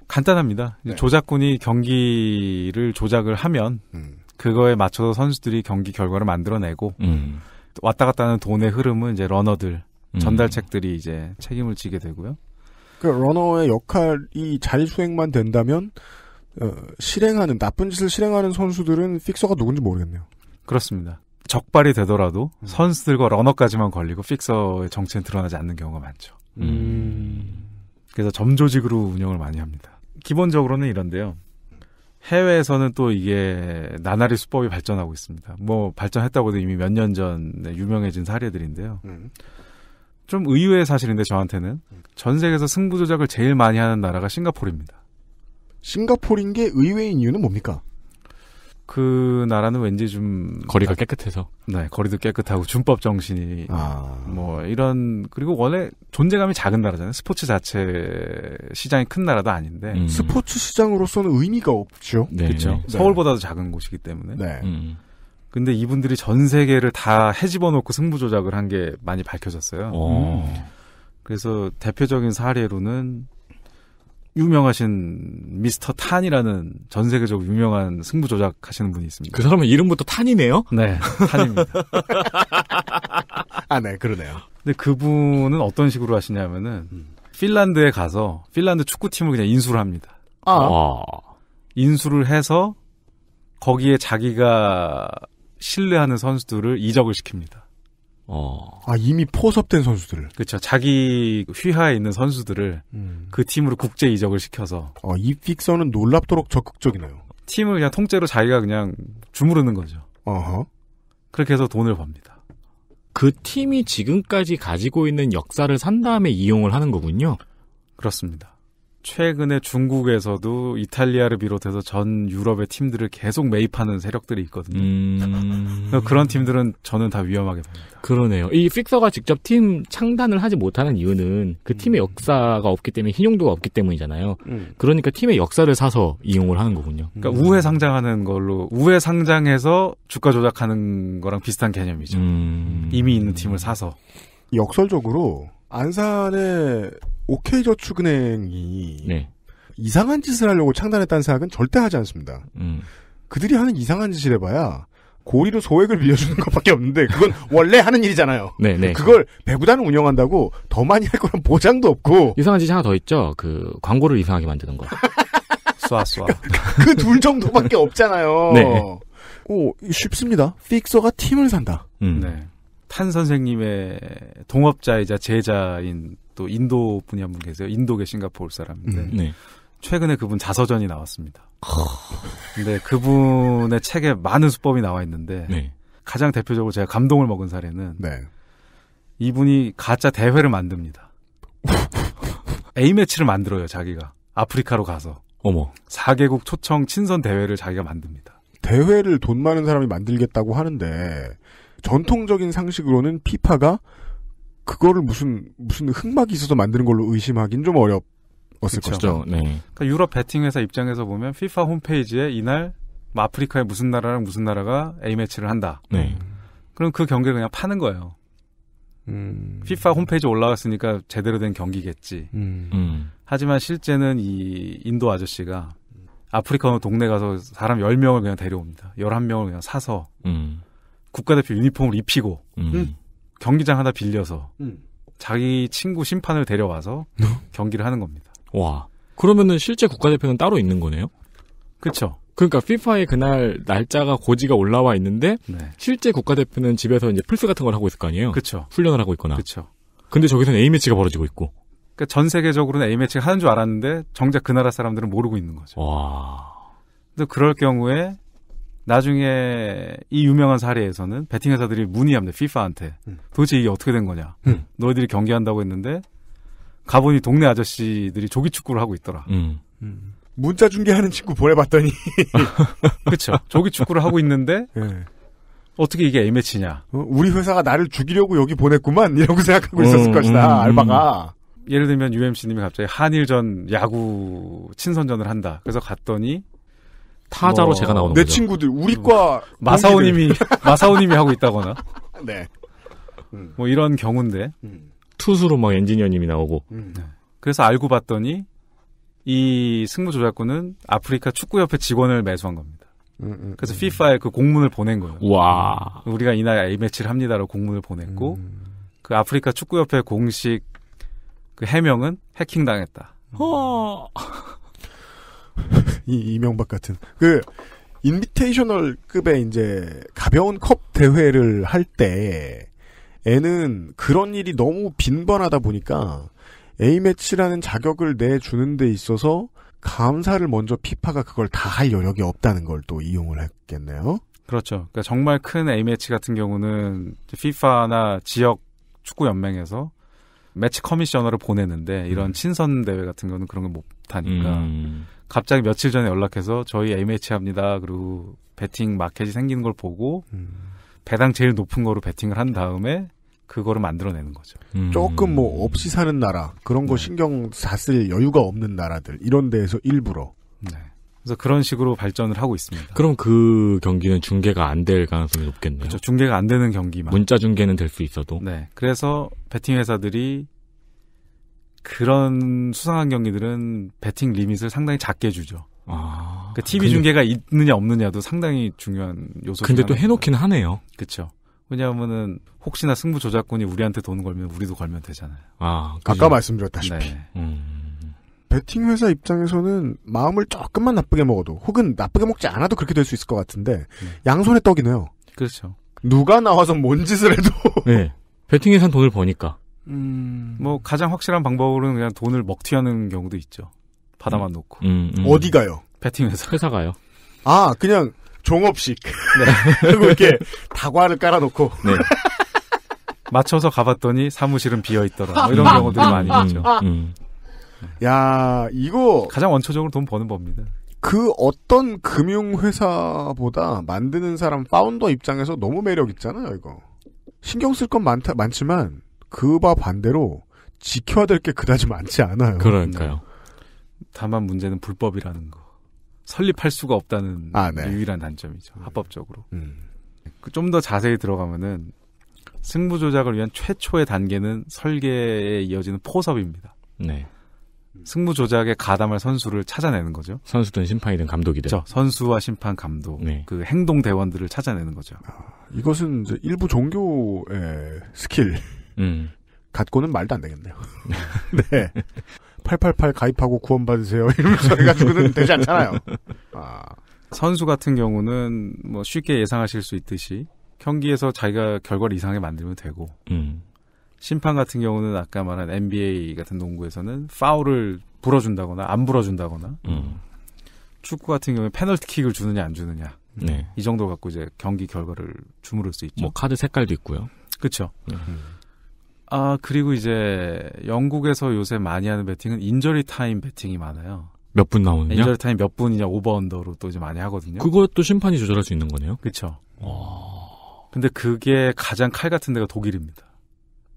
간단합니다. 네. 조작군이 경기를 조작을 하면 음. 그거에 맞춰서 선수들이 경기 결과를 만들어내고 음. 왔다 갔다 하는 돈의 흐름은 이제 러너들 음. 전달책들이 이제 책임을 지게 되고요. 그 러너의 역할이 잘 수행만 된다면 어, 실행하는 나쁜 짓을 실행하는 선수들은 픽서가 누군지 모르겠네요. 그렇습니다. 적발이 되더라도 음. 선수들과 러너까지만 걸리고 픽서의 정체는 드러나지 않는 경우가 많죠. 음. 음. 그래서 점조직으로 운영을 많이 합니다. 기본적으로는 이런데요. 해외에서는 또 이게 나날이 수법이 발전하고 있습니다. 뭐 발전했다고도 이미 몇 년 전에 유명해진 사례들인데요. 음. 좀 의외의 사실인데 저한테는 전 세계에서 승부 조작을 제일 많이 하는 나라가 싱가포르입니다. 싱가포르인 게 의외인 이유는 뭡니까? 그 나라는 왠지 좀 거리가 깨끗해서 네 거리도 깨끗하고 준법 정신이 아. 뭐 이런 그리고 원래 존재감이 작은 나라잖아요 스포츠 자체 시장이 큰 나라도 아닌데 음. 스포츠 시장으로서는 의미가 없죠 네, 그렇죠 네. 서울보다도 작은 곳이기 때문에 네. 음. 근데 이분들이 전 세계를 다 헤집어 놓고 승부 조작을 한 게 많이 밝혀졌어요 오. 어. 그래서 대표적인 사례로는 유명하신 미스터 탄이라는 전 세계적으로 유명한 승부 조작하시는 분이 있습니다. 그 사람은 이름부터 탄이네요? 네, 탄입니다. 아, 네, 그러네요. 근데 그분은 어떤 식으로 하시냐면은 음. 핀란드에 가서 핀란드 축구팀을 그냥 인수를 합니다. 아. 아. 인수를 해서 거기에 자기가 신뢰하는 선수들을 이적을 시킵니다. 어. 아, 이미 포섭된 선수들을. 그렇죠. 자기 휘하에 있는 선수들을 음. 그 팀으로 국제 이적을 시켜서. 어, 이 픽서는 놀랍도록 적극적이네요. 팀을 그냥 통째로 자기가 그냥 주무르는 거죠. 어허. 그렇게 해서 돈을 법니다. 그 팀이 지금까지 가지고 있는 역사를 산 다음에 이용을 하는 거군요. 그렇습니다. 최근에 중국에서도 이탈리아를 비롯해서 전 유럽의 팀들을 계속 매입하는 세력들이 있거든요. 음... 그런 팀들은 저는 다 위험하게 봅니다. 그러네요. 이 픽서가 직접 팀 창단을 하지 못하는 이유는 그 팀의 음. 역사가 없기 때문에 h 용도가 없기 때문이잖아요. 음. 그러니까 팀의 역사를 사서 이용을 하는 거군요. 그러니까 우회 상장하는 걸로 우회 상장해서 주가 조작하는 거랑 비슷한 개념이죠. 음... 이미 있는 팀을 사서 역설적으로 안산의 오케이저축은행이 네. 이상한 짓을 하려고 창단했다는 생각은 절대 하지 않습니다. 음. 그들이 하는 이상한 짓을 해봐야 고리로 소액을 빌려주는 것밖에 없는데 그건 원래 하는 일이잖아요. 네네. 네. 그걸 배구단을 운영한다고 더 많이 할 거란 보장도 없고 이상한 짓이 하나 더 있죠. 그 광고를 이상하게 만드는 거. 쏴 쏴. 그둘 그러니까 그 정도밖에 없잖아요. 네. 오 쉽습니다. 픽서가 팀을 산다. 음. 네. 탄 선생님의 동업자이자 제자인 또 인도 분이 한 분 계세요. 인도 계 싱가포르 사람인데 음, 네. 최근에 그분 자서전이 나왔습니다. 근데 그분의 책에 많은 수법이 나와 있는데 네. 가장 대표적으로 제가 감동을 먹은 사례는 네. 이분이 가짜 대회를 만듭니다. A 매치를 만들어요 자기가 아프리카로 가서. 어머. 4개국 초청 친선 대회를 자기가 만듭니다. 대회를 돈 많은 사람이 만들겠다고 하는데 전통적인 상식으로는 피파가 그거를 무슨 무슨 흑막이 있어서 만드는 걸로 의심하긴 좀 어렵었을 것이죠. 네. 그러니까 유럽 배팅 회사 입장에서 보면 FIFA 홈페이지에 이날 뭐 아프리카의 무슨 나라랑 무슨 나라가 A 매치를 한다. 네. 그럼 그 경기를 그냥 파는 거예요. 음. FIFA 홈페이지 올라갔으니까 제대로 된 경기겠지. 음. 음. 하지만 실제는 이 인도 아저씨가 아프리카 동네 가서 사람 10명을 그냥 데려옵니다. 11명을 그냥 사서 음. 국가대표 유니폼을 입히고 음. 음. 경기장 하나 빌려서 음. 자기 친구 심판을 데려와서 네? 경기를 하는 겁니다. 와. 그러면은 실제 국가대표는 따로 있는 거네요? 그렇죠. 그러니까 f i f a 의 그날 날짜가 고지가 올라와 있는데 네. 실제 국가대표는 집에서 이제 플스 같은 걸 하고 있을 거 아니에요? 그렇죠. 훈련을 하고 있거나. 그렇죠. 근데 저기서는 A 매치가 벌어지고 있고. 그러니까 전 세계적으로는 A 매치 하는 줄 알았는데 정작 그 나라 사람들은 모르고 있는 거죠. 와. 그래 그럴 경우에 나중에 이 유명한 사례에서는 베팅 회사들이 문의합니다. 피파한테. 음. 도대체 이게 어떻게 된 거냐. 음. 너희들이 경기한다고 했는데 가보니 동네 아저씨들이 조기 축구를 하고 있더라. 음. 음. 문자 중계하는 친구 보내봤더니 그렇죠. 조기 축구를 하고 있는데 네. 어떻게 이게 A매치냐. 어, 우리 회사가 나를 죽이려고 여기 보냈구만 이라고 생각하고 있었을 음, 것이다. 음, 알바가. 예를 들면 UMC님이 갑자기 한일전 야구 친선전을 한다. 그래서 갔더니 타자로 뭐, 제가 나오는 내 거죠. 내 친구들 우리과 음. 마사오님이 마사오님이 하고 있다거나. 네. 음. 뭐 이런 경우인데 음. 투수로 막 엔지니어님이 나오고. 음. 네. 그래서 알고 봤더니 이 승무 조작군은 아프리카 축구협회 직원을 매수한 겁니다. 음, 음, 그래서 FIFA에 그 공문을 보낸 거예요. 와. 우리가 이날 A 매치를 합니다라고 공문을 보냈고 그 아프리카 축구협회 공식 그 해명은 해킹 당했다. 허. 어. 이 이명박 같은 그 인비테이셔널 급의 이제 가벼운 컵 대회를 할 때 애는 그런 일이 너무 빈번하다 보니까 A 매치라는 자격을 내 주는 데 있어서 감사를 먼저 피파가 그걸 다 할 여력이 없다는 걸 또 이용을 했겠네요. 그렇죠. 그러니까 정말 큰 A 매치 같은 경우는 FIFA나 지역 축구 연맹에서 매치 커미셔너를 보내는데 이런 음. 친선 대회 같은 경우는 그런 걸 못 하니까 음. 갑자기 며칠 전에 연락해서 저희 MH 합니다. 그리고 배팅 마켓이 생기는 걸 보고 음. 배당 제일 높은 거로 배팅을한 다음에 그거를 만들어내는 거죠. 음. 조금 뭐 없이 사는 나라 그런 거 네. 신경 쓸 여유가 없는 나라들 이런 데에서 일부러. 네. 그래서 그런 식으로 발전을 하고 있습니다. 그럼 그 경기는 중계가 안 될 가능성이 높겠네요. 그렇죠. 중계가 안 되는 경기만. 문자 중계는 될 수 있어도. 네. 그래서 배팅 회사들이 그런 수상한 경기들은 배팅 리밋을 상당히 작게 주죠. 아, 그러니까 TV 근데, 중계가 있느냐 없느냐도 상당히 중요한 요소. 근데 또 해놓긴 거 하네요. 그렇죠. 왜냐하면은 혹시나 승부 조작권이 우리한테 돈 걸면 우리도 걸면 되잖아요. 아, 그죠. 아까 말씀드렸다시피 네. 음. 배팅 회사 입장에서는 마음을 조금만 나쁘게 먹어도 혹은 나쁘게 먹지 않아도 그렇게 될 수 있을 것 같은데 네. 양손에 떡이네요. 그렇죠. 누가 나와서 뭔 짓을 해도 네. 배팅에선 돈을 버니까. 음. 뭐 가장 확실한 방법으로는 그냥 돈을 먹튀하는 경우도 있죠. 바다만 음. 놓고. 음, 음. 어디 가요? 배팅 회사. 회사 가요. 아 그냥 종업식. 네. 그리고 이렇게 다과를 깔아놓고. 네. 맞춰서 가봤더니 사무실은 비어 있더라. 뭐 이런 경우들이 많이 음, 있죠. 음. 야 이거 가장 원초적으로 돈 버는 법입니다. 그 어떤 금융회사보다 만드는 사람 파운더 입장에서 너무 매력 있잖아요, 이거. 신경 쓸 건 많다, 많지만, 그바 반대로 지켜야 될 게 그다지 많지 않아요. 그러니까요. 네. 다만 문제는 불법이라는 거. 설립할 수가 없다는 아, 네. 유일한 단점이죠. 합법적으로. 음. 그 좀더 자세히 들어가면은 승부 조작을 위한 최초의 단계는 설계에 이어지는 포섭입니다. 네. 승부 조작에 가담할 선수를 찾아내는 거죠. 선수든 심판이든 감독이든. 저, 그렇죠. 선수와 심판 감독, 네. 그 행동 대원들을 찾아내는 거죠. 아, 이것은 이제 일부 종교의 스킬. 음. 갖고는 말도 안 되겠네요. 네. 888 가입하고 구원받으세요. 이러면서 해가지고는 되지 않잖아요. 아. 선수 같은 경우는 뭐 쉽게 예상하실 수 있듯이 경기에서 자기가 결과를 이상하게 만들면 되고 음. 심판 같은 경우는 아까 말한 NBA 같은 농구에서는 파울을 불어준다거나 안 불어준다거나 음. 축구 같은 경우에 페널티킥을 주느냐 안 주느냐 네. 이 정도 갖고 이제 경기 결과를 주무를 수 있죠. 뭐 카드 색깔도 있고요. 그렇죠. 음. 아, 그리고 이제 영국에서 요새 많이 하는 배팅은 인저리 타임 배팅이 많아요. 몇 분 나오느냐? 네, 인저리 타임 몇 분이냐 오버언더로 또 이제 많이 하거든요. 그것도 심판이 조절할 수 있는 거네요. 그렇죠. 근데 그게 가장 칼 같은 데가 독일입니다.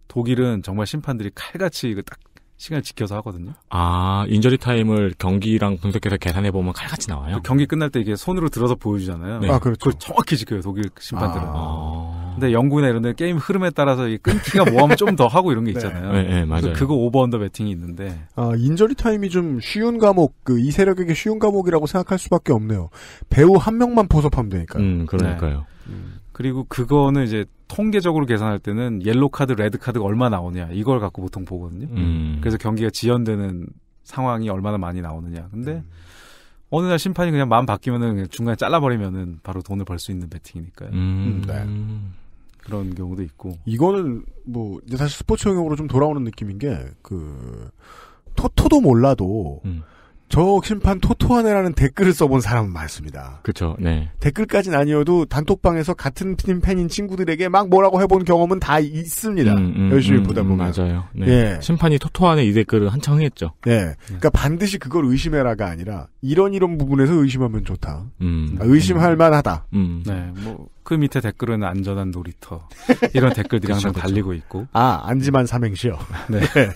독일은 정말 심판들이 칼같이 이거 딱 시간을 지켜서 하거든요. 아, 인저리 타임을 경기랑 분석해서 계산해 보면 칼같이 나와요. 경기 끝날 때 이게 손으로 들어서 보여주잖아요. 네. 아, 그렇죠. 그걸 정확히 지켜요, 독일 심판들은. 아... 근데 영국이나 이런 데 게임 흐름에 따라서 이 끊기가 뭐하면 좀 더 하고 이런 게 네. 있잖아요. 네, 네, 맞아요. 그거 오버언더 배팅이 있는데. 아, 인저리 타임이 좀 쉬운 과목, 그 이 세력에게 쉬운 과목이라고 생각할 수밖에 없네요. 배우 한 명만 포섭하면 되니까요. 음, 그러니까요. 네. 음. 그리고 그거는 이제 통계적으로 계산할 때는 옐로 카드, 레드 카드가 얼마 나오냐 이걸 갖고 보통 보거든요. 음. 그래서 경기가 지연되는 상황이 얼마나 많이 나오느냐. 근데 음. 어느 날 심판이 그냥 마음 바뀌면은 중간에 잘라버리면은 바로 돈을 벌 수 있는 배팅이니까요. 음, 음 네. 그런 경우도 있고. 이거는 뭐 이제 사실 스포츠 영역으로 좀 돌아오는 느낌인 게그 토토도 몰라도 음. 저 심판 토토하네라는 댓글을 써본 사람은 많습니다. 그렇죠. 네. 댓글까진 아니어도 단톡방에서 같은 팀 팬인 친구들에게 막 뭐라고 해본 경험은 다 있습니다. 음, 음, 열심히 음, 보다 음, 보면 맞아요. 네. 예. 심판이 토토하네 이 댓글을 한창 했죠 예. 그러니까 반드시 그걸 의심해라가 아니라 이런 이런 부분에서 의심하면 좋다. 음. 그러니까 음. 네, 뭐, 그 의심할 만하다. 네. 뭐 그 밑에 댓글은 안전한 놀이터 이런 댓글들이 그렇 항상 그렇 달리고 있고. 아 안지만 삼행시요. 네.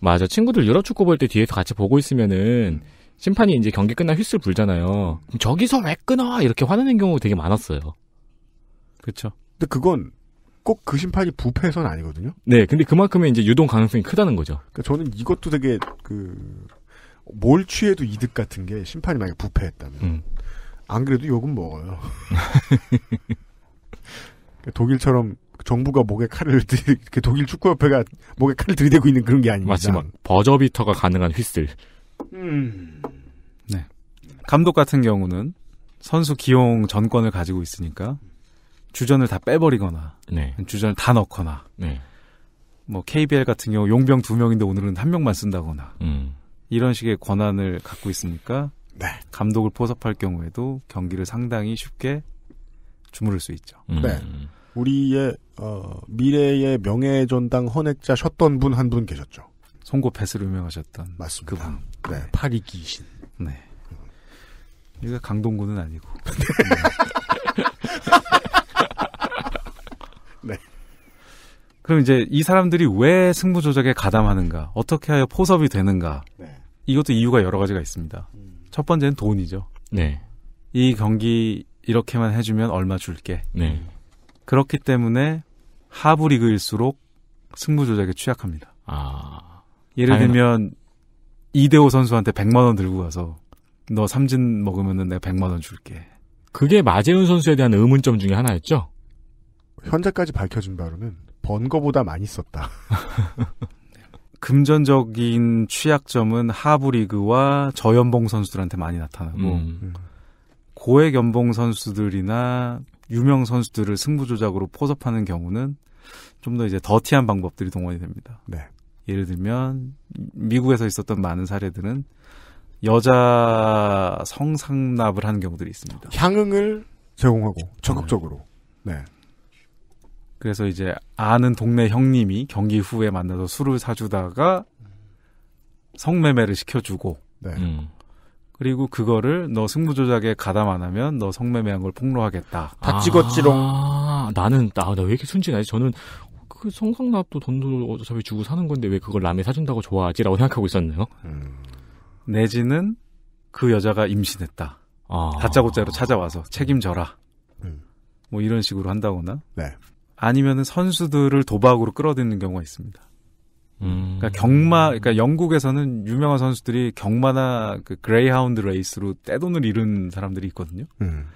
맞아. 친구들 유럽 축구 볼 때 뒤에서 같이 보고 있으면은 심판이 이제 경기 끝나 휘슬 불잖아요. 저기서 왜 끊어? 이렇게 화내는 경우 되게 많았어요. 그렇죠. 근데 그건 꼭 그 심판이 부패선 아니거든요. 네, 근데 그만큼의 이제 유동 가능성이 크다는 거죠. 그러니까 저는 이것도 되게 그 뭘 취해도 이득 같은 게 심판이 만약 부패했다면 음. 안 그래도 욕은 먹어요. 그러니까 독일처럼 정부가 목에 칼을 들이, 그 독일 축구협회가 목에 칼을 들이대고 있는 그런 게 아닙니다. 마지막 버저비터가 가능한 휘슬. 음. 네. 감독 같은 경우는 선수 기용 전권을 가지고 있으니까 주전을 다 빼버리거나 네. 주전을 다 넣거나 네. 뭐 KBL 같은 경우 용병 두 명인데 오늘은 한 명만 쓴다거나 음. 이런 식의 권한을 갖고 있으니까 네. 감독을 포섭할 경우에도 경기를 상당히 쉽게 주무를 수 있죠. 음. 네. 우리의 어, 미래의 명예전당 헌액자 셨던 분 한분 분 계셨죠. 송고 패스로 유명하셨던 맞습니다. 그분. 네. 파리 귀신. 네. 우리가 강동구는 아니고. 네. 그럼 이제 이 사람들이 왜 승부 조작에 가담하는가, 어떻게 하여 포섭이 되는가. 네. 이것도 이유가 여러 가지가 있습니다. 음. 첫 번째는 돈이죠. 네. 이 경기 이렇게만 해주면 얼마 줄게. 네. 음. 그렇기 때문에 하부 리그일수록 승부 조작에 취약합니다. 아, 예를 당연 들면 이대호 선수한테 100만 원 들고 가서 너 삼진 먹으면은 내가 100만 원 줄게. 그게 마재훈 선수에 대한 의문점 중에 하나였죠. 현재까지 밝혀진 바로는 번거보다 많이 썼다. 금전적인 취약점은 하부 리그와 저연봉 선수들한테 많이 나타나고 음. 음. 고액 연봉 선수들이나 유명 선수들을 승부조작으로 포섭하는 경우는 좀 더 이제 더티한 방법들이 동원이 됩니다. 네. 예를 들면 미국에서 있었던 많은 사례들은 여자 성상납을 하는 경우들이 있습니다. 향응을 제공하고 네. 적극적으로. 네. 네. 그래서 이제 아는 동네 형님이 경기 후에 만나서 술을 사주다가 성매매를 시켜주고 네. 음. 그리고 그거를 너 승부조작에 가담 안 하면 너 성매매한 걸 폭로하겠다. 다 아, 찍었지롱. 아, 나는 아, 나왜 이렇게 순진하지? 저는 그 성상납도 돈을 어차피 주고 사는 건데 왜 그걸 남이 사준다고 좋아하지라고 생각하고 있었네요. 음. 내지는 그 여자가 임신했다. 아. 다짜고짜로 찾아와서 책임져라. 음. 뭐 이런 식으로 한다거나. 네. 아니면은 선수들을 도박으로 끌어들이는 경우가 있습니다. 음. 그러니까 경마, 그러니까 영국에서는 유명한 선수들이 경마나 그 그레이하운드 레이스로 떼돈을 잃은 사람들이 있거든요. 음.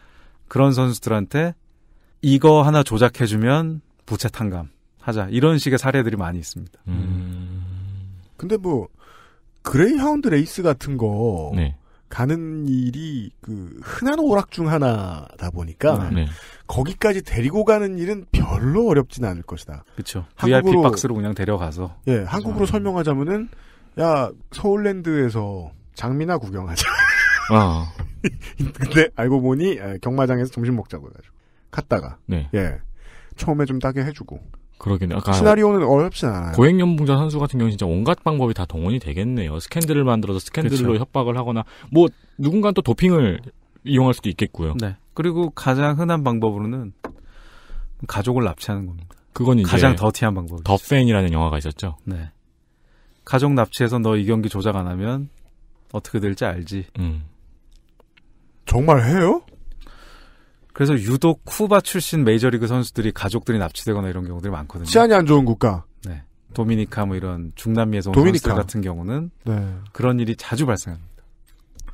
그런 선수들한테 이거 하나 조작해주면 부채 탕감 하자 이런 식의 사례들이 많이 있습니다. 음. 근데 뭐 그레이하운드 레이스 같은 거 네. 가는 일이 그 흔한 오락 중 하나다 보니까 아, 네. 거기까지 데리고 가는 일은 별로 어렵지는 않을 것이다. 그렇죠. VIP 박스로 그냥 데려가서 예, 한국으로 아, 설명하자면은 야 서울랜드에서 장미나 구경하자. 아. 근데 알고 보니 아, 경마장에서 점심 먹자고 해가지고 갔다가 네. 예 처음에 좀 따게 해주고 그러긴 아까 그러니까 시나리오는 어렵진 않아요. 고액연봉자 선수 같은 경우는 진짜 온갖 방법이 다 동원이 되겠네요. 스캔들을 만들어서 스캔들로 그쵸. 그렇죠. 협박을 하거나 뭐 누군가 또 도핑을 이용할 수도 있겠고요. 네. 그리고 가장 흔한 방법으로는 가족을 납치하는 겁니다. 그건 이제 가장 더티한 방법이죠. 더 팬이라는 영화가 있었죠. 네. 가족 납치해서 너 이 경기 조작 안 하면 어떻게 될지 알지. 음. 정말 해요? 그래서 유독 쿠바 출신 메이저리그 선수들이 가족들이 납치되거나 이런 경우들이 많거든요. 치안이 안 좋은 국가. 네. 도미니카 뭐 이런 중남미에서 온 도미니카. 선수들 같은 경우는 네. 그런 일이 자주 발생합니다.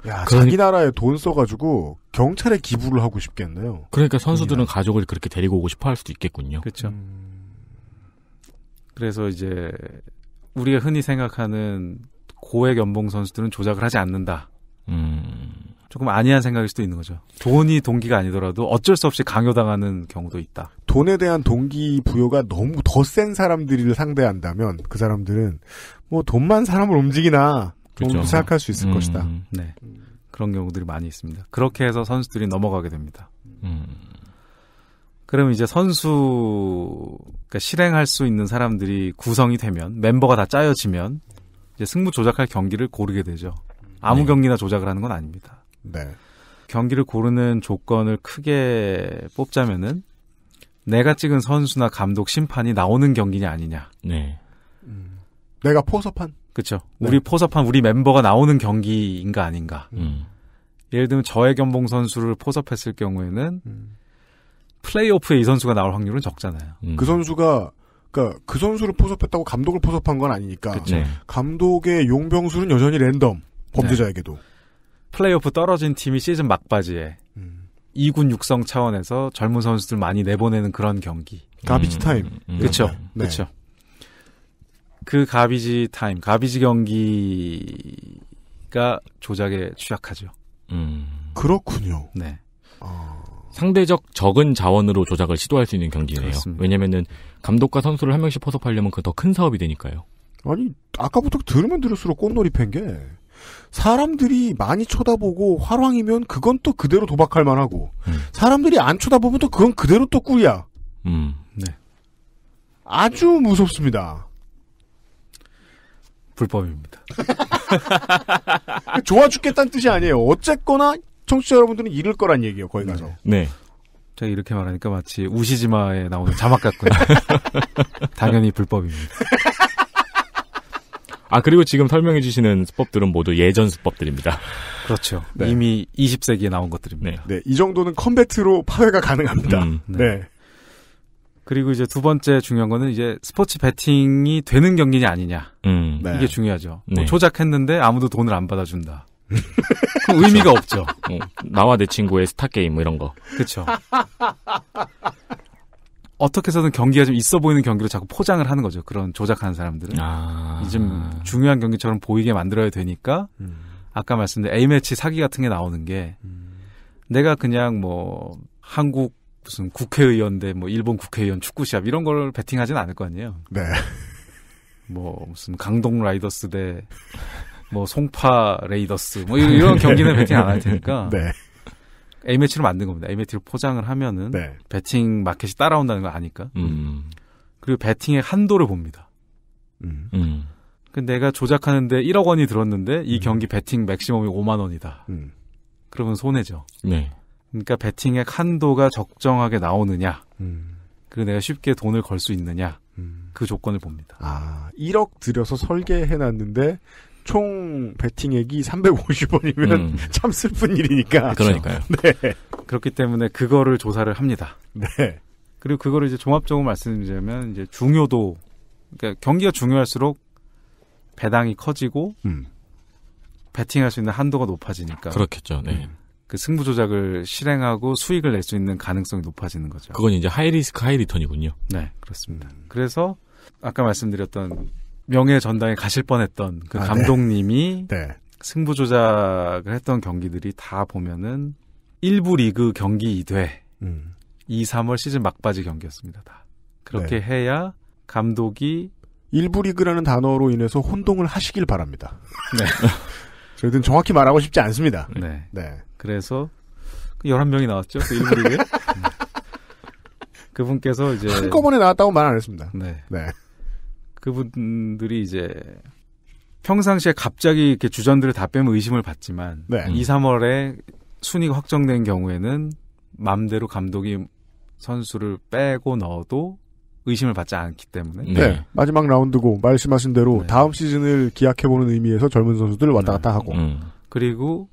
야, 그러니... 자기 나라에 돈 써가지고 경찰에 기부를 하고 싶겠네요. 그러니까 선수들은 아 가족을 그렇게 데리고 오고 싶어 할 수도 있겠군요. 그렇죠. 음... 그래서 이제 우리가 흔히 생각하는 고액 연봉 선수들은 조작을 하지 않는다. 음... 조금 아니한 생각일 수도 있는 거죠. 돈이 동기가 아니더라도 어쩔 수 없이 강요당하는 경우도 있다. 돈에 대한 동기 부여가 너무 더 센 사람들을 상대한다면 그 사람들은 뭐 돈만 사람을 움직이나 그렇죠. 생각할 수 있을 음, 것이다. 음. 네. 그런 경우들이 많이 있습니다. 그렇게 해서 선수들이 넘어가게 됩니다. 음. 그러면 이제 선수 그러니까 실행할 수 있는 사람들이 구성이 되면 멤버가 다 짜여지면 이제 승부 조작할 경기를 고르게 되죠. 아무 네. 경기나 조작을 하는 건 아닙니다. 네. 경기를 고르는 조건을 크게 뽑자면은 내가 찍은 선수나 감독 심판이 나오는 경기냐 아니냐. 네. 음. 내가 포섭한. 그렇죠. 네. 우리 포섭한 우리 멤버가 나오는 경기인가 아닌가. 음. 예를 들면 저의견봉 선수를 포섭했을 경우에는 음. 플레이오프에 이 선수가 나올 확률은 적잖아요. 음. 그 선수가 그러니까 그 선수를 포섭했다고 감독을 포섭한 건 아니니까 그쵸. 네. 감독의 용병술은 여전히 랜덤 범죄자에게도. 네. 플레이오프 떨어진 팀이 시즌 막바지에 음. 2군 육성 차원에서 젊은 선수들 많이 내보내는 그런 경기. 가비지 음, 타임. 그렇죠. 그렇죠. 그 가비지 타임, 가비지 경기가 조작에 취약하죠. 음. 그렇군요. 네. 어... 상대적 적은 자원으로 조작을 시도할 수 있는 경기네요. 왜냐면은 감독과 선수를 한 명씩 포섭하려면 그 더 큰 사업이 되니까요. 아니 아까부터 들으면 들을수록 꽃놀이 팬게 사람들이 많이 쳐다보고 화랑이면 그건 또 그대로 도박할 만하고 음. 사람들이 안 쳐다보면 또 그건 그대로 또 꿀이야. 음. 네. 아주 무섭습니다. 불법입니다. 좋아 죽겠다는 뜻이 아니에요. 어쨌거나 청취자 여러분들은 잃을 거란 얘기예요. 거기 가서. 네. 네. 제가 이렇게 말하니까 마치 우시지마에 나오는 자막 같군요. 당연히 불법입니다. 아 그리고 지금 설명해 주시는 수법들은 모두 예전 수법들입니다. 그렇죠. 네. 이미 20세기에 나온 것들입니다. 네. 네. 이 정도는 컴배트로 파괴가 가능합니다. 음, 네. 네. 그리고 이제 두 번째 중요한 거는 이제 스포츠 베팅이 되는 경기냐 아니냐. 음, 네. 이게 중요하죠. 뭐 네. 조작했는데 아무도 돈을 안 받아준다. 의미가 없죠. 어, 나와 내 친구의 스타 게임 뭐 이런 거. 그렇죠. 어떻게 해서든 경기가 좀 있어 보이는 경기로 자꾸 포장을 하는 거죠. 그런 조작하는 사람들은. 아. 좀 중요한 경기처럼 보이게 만들어야 되니까, 음. 아까 말씀드린 A매치 사기 같은 게 나오는 게, 음. 내가 그냥 뭐, 한국 무슨 국회의원 대뭐 일본 국회의원 축구 시합 이런 걸 베팅하진 않을 거 아니에요. 네. 뭐 무슨 강동 라이더스 대 뭐 송파 레이더스 뭐 이런 경기는 베팅 안 할 테니까. 네. A매치로 만든 겁니다. A매치로 포장을 하면은 네. 배팅 마켓이 따라온다는 거 아니까. 음. 그리고 배팅의 한도를 봅니다. 음. 음. 그 내가 조작하는데 1억 원이 들었는데 이 음. 경기 배팅 맥시멈이 5만 원이다. 음. 그러면 손해죠. 네. 그러니까 배팅의 한도가 적정하게 나오느냐. 음. 그리고 내가 쉽게 돈을 걸 수 있느냐. 그 조건을 봅니다. 아, 1억 들여서 설계해놨는데 총배팅액이 350원이면 음. 참 슬픈 일이니까. 아, 그러니까요. 네. 그렇기 때문에 그거를 조사를 합니다. 네. 그리고 그거를 이제 종합적으로 말씀드리면 자 이제 중요도 그러니까 경기가 중요할수록 배당이 커지고 음. 베팅할 수 있는 한도가 높아지니까. 그렇겠죠. 네. 음. 그 승부 조작을 실행하고 수익을 낼 수 있는 가능성이 높아지는 거죠. 그건 이제 하이 리스크 하이 리턴이군요. 네, 그렇습니다. 그래서 아까 말씀드렸던 명예 전당에 가실 뻔했던 그 아, 네. 감독님이 네. 네. 승부 조작을 했던 경기들이 다 보면은 1부 리그 경기 2대 음. 2, 3월 시즌 막바지 경기였습니다. 다. 그렇게 네. 해야 감독이 1부 리그라는 단어로 인해서 혼동을 하시길 바랍니다. 네. 저희들은 정확히 말하고 싶지 않습니다. 네. 네. 네. 그래서 11명이 그 나왔죠. 그 1부 리그 그분께서 이제 한꺼번에 나왔다고 말 안 했습니다. 네. 네. 그분들이 이제 평상시에 갑자기 이렇게 주전들을 다 빼면 의심을 받지만 네. 2, 3월에 순위가 확정된 경우에는 맘대로 감독이 선수를 빼고 넣어도 의심을 받지 않기 때문에 네. 네. 마지막 라운드고 말씀하신 대로 네. 다음 시즌을 기약해보는 의미에서 젊은 선수들 을 왔다 갔다 하고 음. 그리고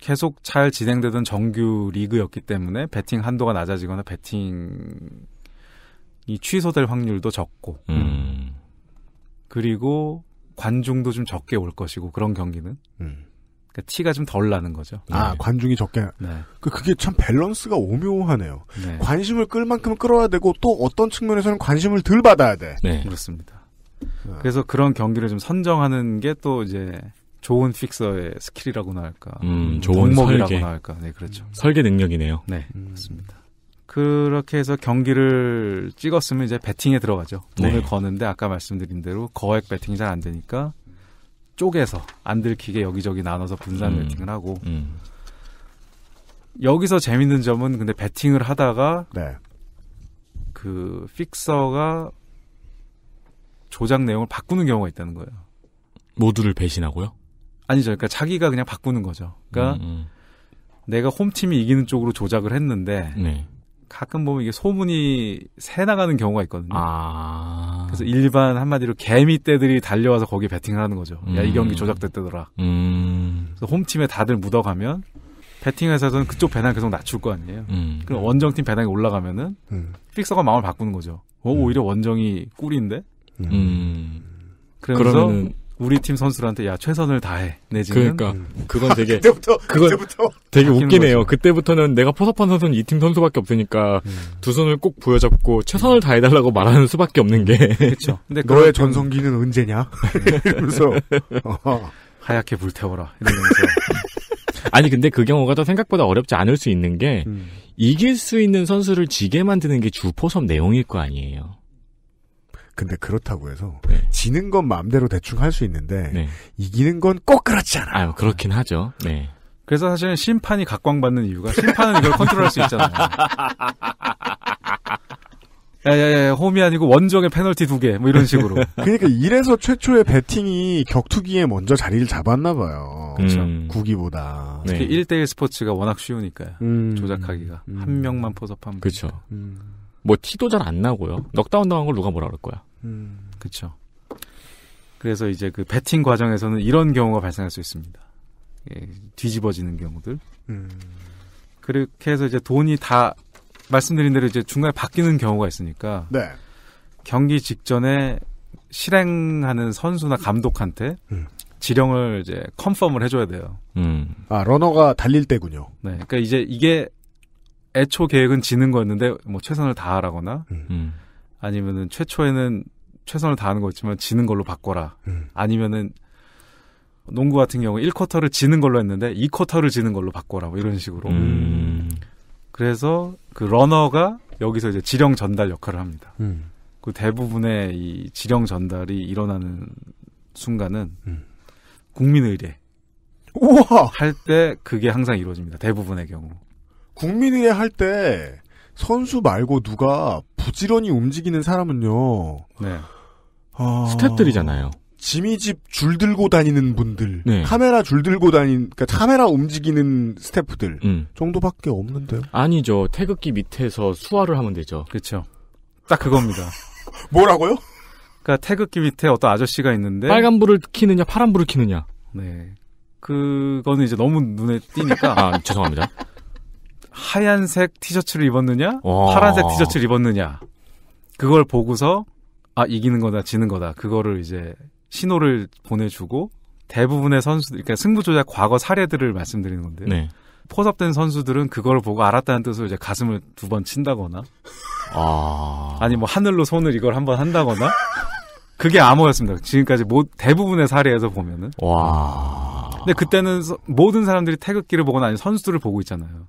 계속 잘 진행되던 정규 리그였기 때문에 베팅 한도가 낮아지거나 베팅이 취소될 확률도 적고 음. 그리고 관중도 좀 적게 올 것이고 그런 경기는 음. 그러니까 티가 좀 덜 나는 거죠. 아 네. 관중이 적게. 네. 그 그게 참 밸런스가 오묘하네요. 네. 관심을 끌 만큼 끌어야 되고 또 어떤 측면에서는 관심을 덜 받아야 돼. 네. 그렇습니다. 어. 그래서 그런 경기를 좀 선정하는 게 또 이제 좋은 픽서의 스킬이라고나 할까, 음, 좋은 설계라고나 할까, 네 그렇죠. 설계 능력이네요. 네 음. 그렇습니다. 그렇게 해서 경기를 찍었으면 이제 배팅에 들어가죠. 돈을 네. 거는데 아까 말씀드린 대로 거액 배팅이잘 안 되니까 쪼개서 안 들키게 여기저기 나눠서 분산 음. 베팅을 하고 음. 여기서 재밌는 점은 근데 배팅을 하다가 네. 그 픽서가 조작 내용을 바꾸는 경우가 있다는 거예요. 모두를 배신하고요? 아니죠. 그러니까 자기가 그냥 바꾸는 거죠. 그러니까 음, 음. 내가 홈팀이 이기는 쪽으로 조작을 했는데 네. 가끔 보면 이게 소문이 새 나가는 경우가 있거든요. 아... 그래서 일반 한마디로 개미 떼들이 달려와서 거기 베팅을 하는 거죠. 음... 야이 경기 조작됐다더라. 음... 그래서 홈팀에 다들 묻어가면 베팅 회사에서는 그쪽 배당 계속 낮출 거 아니에요. 음... 그럼 원정팀 배낭이 올라가면은 음. 픽서가 마음을 바꾸는 거죠. 어, 음. 오히려 원정이 꿀인데. 음. 그러면서 그러면은... 우리 팀 선수들한테 야 최선을 다해 내지는 그러니까 음. 그건 되게 그때부터 그건 그때부터 되게 웃기네요. 거죠. 그때부터는 내가 포섭한 선수는 이 팀 선수밖에 없으니까 음. 두 손을 꼭 부여잡고 최선을 다해달라고 말하는 수밖에 없는 게 그렇죠. 근데 너의 전성기는 언제냐? 그래서 어. 하얗게 불태워라 이러면서 아니 근데 그 경우가 더 생각보다 어렵지 않을 수 있는 게 음. 이길 수 있는 선수를 지게 만드는 게 주 포섭 내용일 거 아니에요. 근데 그렇다고 해서 네. 지는 건 마음대로 대충 할 수 있는데 네. 이기는 건 꼭 그렇지 않아. 아, 그렇긴 하죠. 네. 그래서 사실은 심판이 각광받는 이유가 심판은 이걸 컨트롤할 수 있잖아요. 야야야 홈이 아니고 원정의 페널티 두 개 뭐 이런 식으로. 그러니까 이래서 최초의 배팅이 격투기에 먼저 자리를 잡았나 봐요. 그렇죠. 음. 구기보다. 네. 특히 1대1 스포츠가 워낙 쉬우니까요. 음. 조작하기가 음. 한 명만 포섭하면. 그렇죠. 뭐 티도 잘 안 나고요. 넉다운 당한 걸 누가 뭐라 그럴 거야. 그렇죠. 그래서 이제 그 배팅 과정에서는 이런 경우가 발생할 수 있습니다. 예, 뒤집어지는 경우들. 음. 그렇게 해서 이제 돈이 다 말씀드린 대로 이제 중간에 바뀌는 경우가 있으니까 네. 경기 직전에 실행하는 선수나 감독한테 음. 지령을 이제 컨펌을 해줘야 돼요. 음. 아 러너가 달릴 때군요. 네, 그러니까 이제 이게 애초 계획은 지는 거였는데 뭐 최선을 다하라거나 음. 음. 아니면은 최초에는 최선을 다하는 거였지만 지는 걸로 바꿔라. 음. 아니면은 농구 같은 경우 1쿼터를 지는 걸로 했는데 2쿼터를 지는 걸로 바꿔라. 뭐 이런 식으로. 음. 그래서 그 러너가 여기서 이제 지령 전달 역할을 합니다. 음. 그 대부분의 이 지령 전달이 일어나는 순간은 음. 국민의례 우와! 할 때 그게 항상 이루어집니다. 대부분의 경우. 국민의례 할때 선수 말고 누가 부지런히 움직이는 사람은요. 네. 어... 아, 스탭들이잖아요. 지미집 줄 들고 다니는 분들, 네. 카메라 줄 들고 다닌, 그러니까 카메라 움직이는 스태프들 음. 정도밖에 없는데요. 아니죠. 태극기 밑에서 수화를 하면 되죠. 그렇죠. 딱 그겁니다. 뭐라고요? 그러니까 태극기 밑에 어떤 아저씨가 있는데 빨간 불을 켜느냐, 파란 불을 켜느냐. 네. 그거는 이제 너무 눈에 띄니까. 아 죄송합니다. 하얀색 티셔츠를 입었느냐, 와. 파란색 티셔츠를 입었느냐, 그걸 보고서 아 이기는 거다, 지는 거다, 그거를 이제 신호를 보내주고 대부분의 선수들, 그러니까 승부조작 과거 사례들을 말씀드리는 건데 네. 포섭된 선수들은 그걸 보고 알았다는 뜻으로 이제 가슴을 두 번 친다거나, 아... 니뭐 하늘로 손을 이걸 한번 한다거나, 그게 암호였습니다. 지금까지 모, 대부분의 사례에서 보면은. 와. 근데 그때는 모든 사람들이 태극기를 보거나 아니면 선수들을 보고 있잖아요.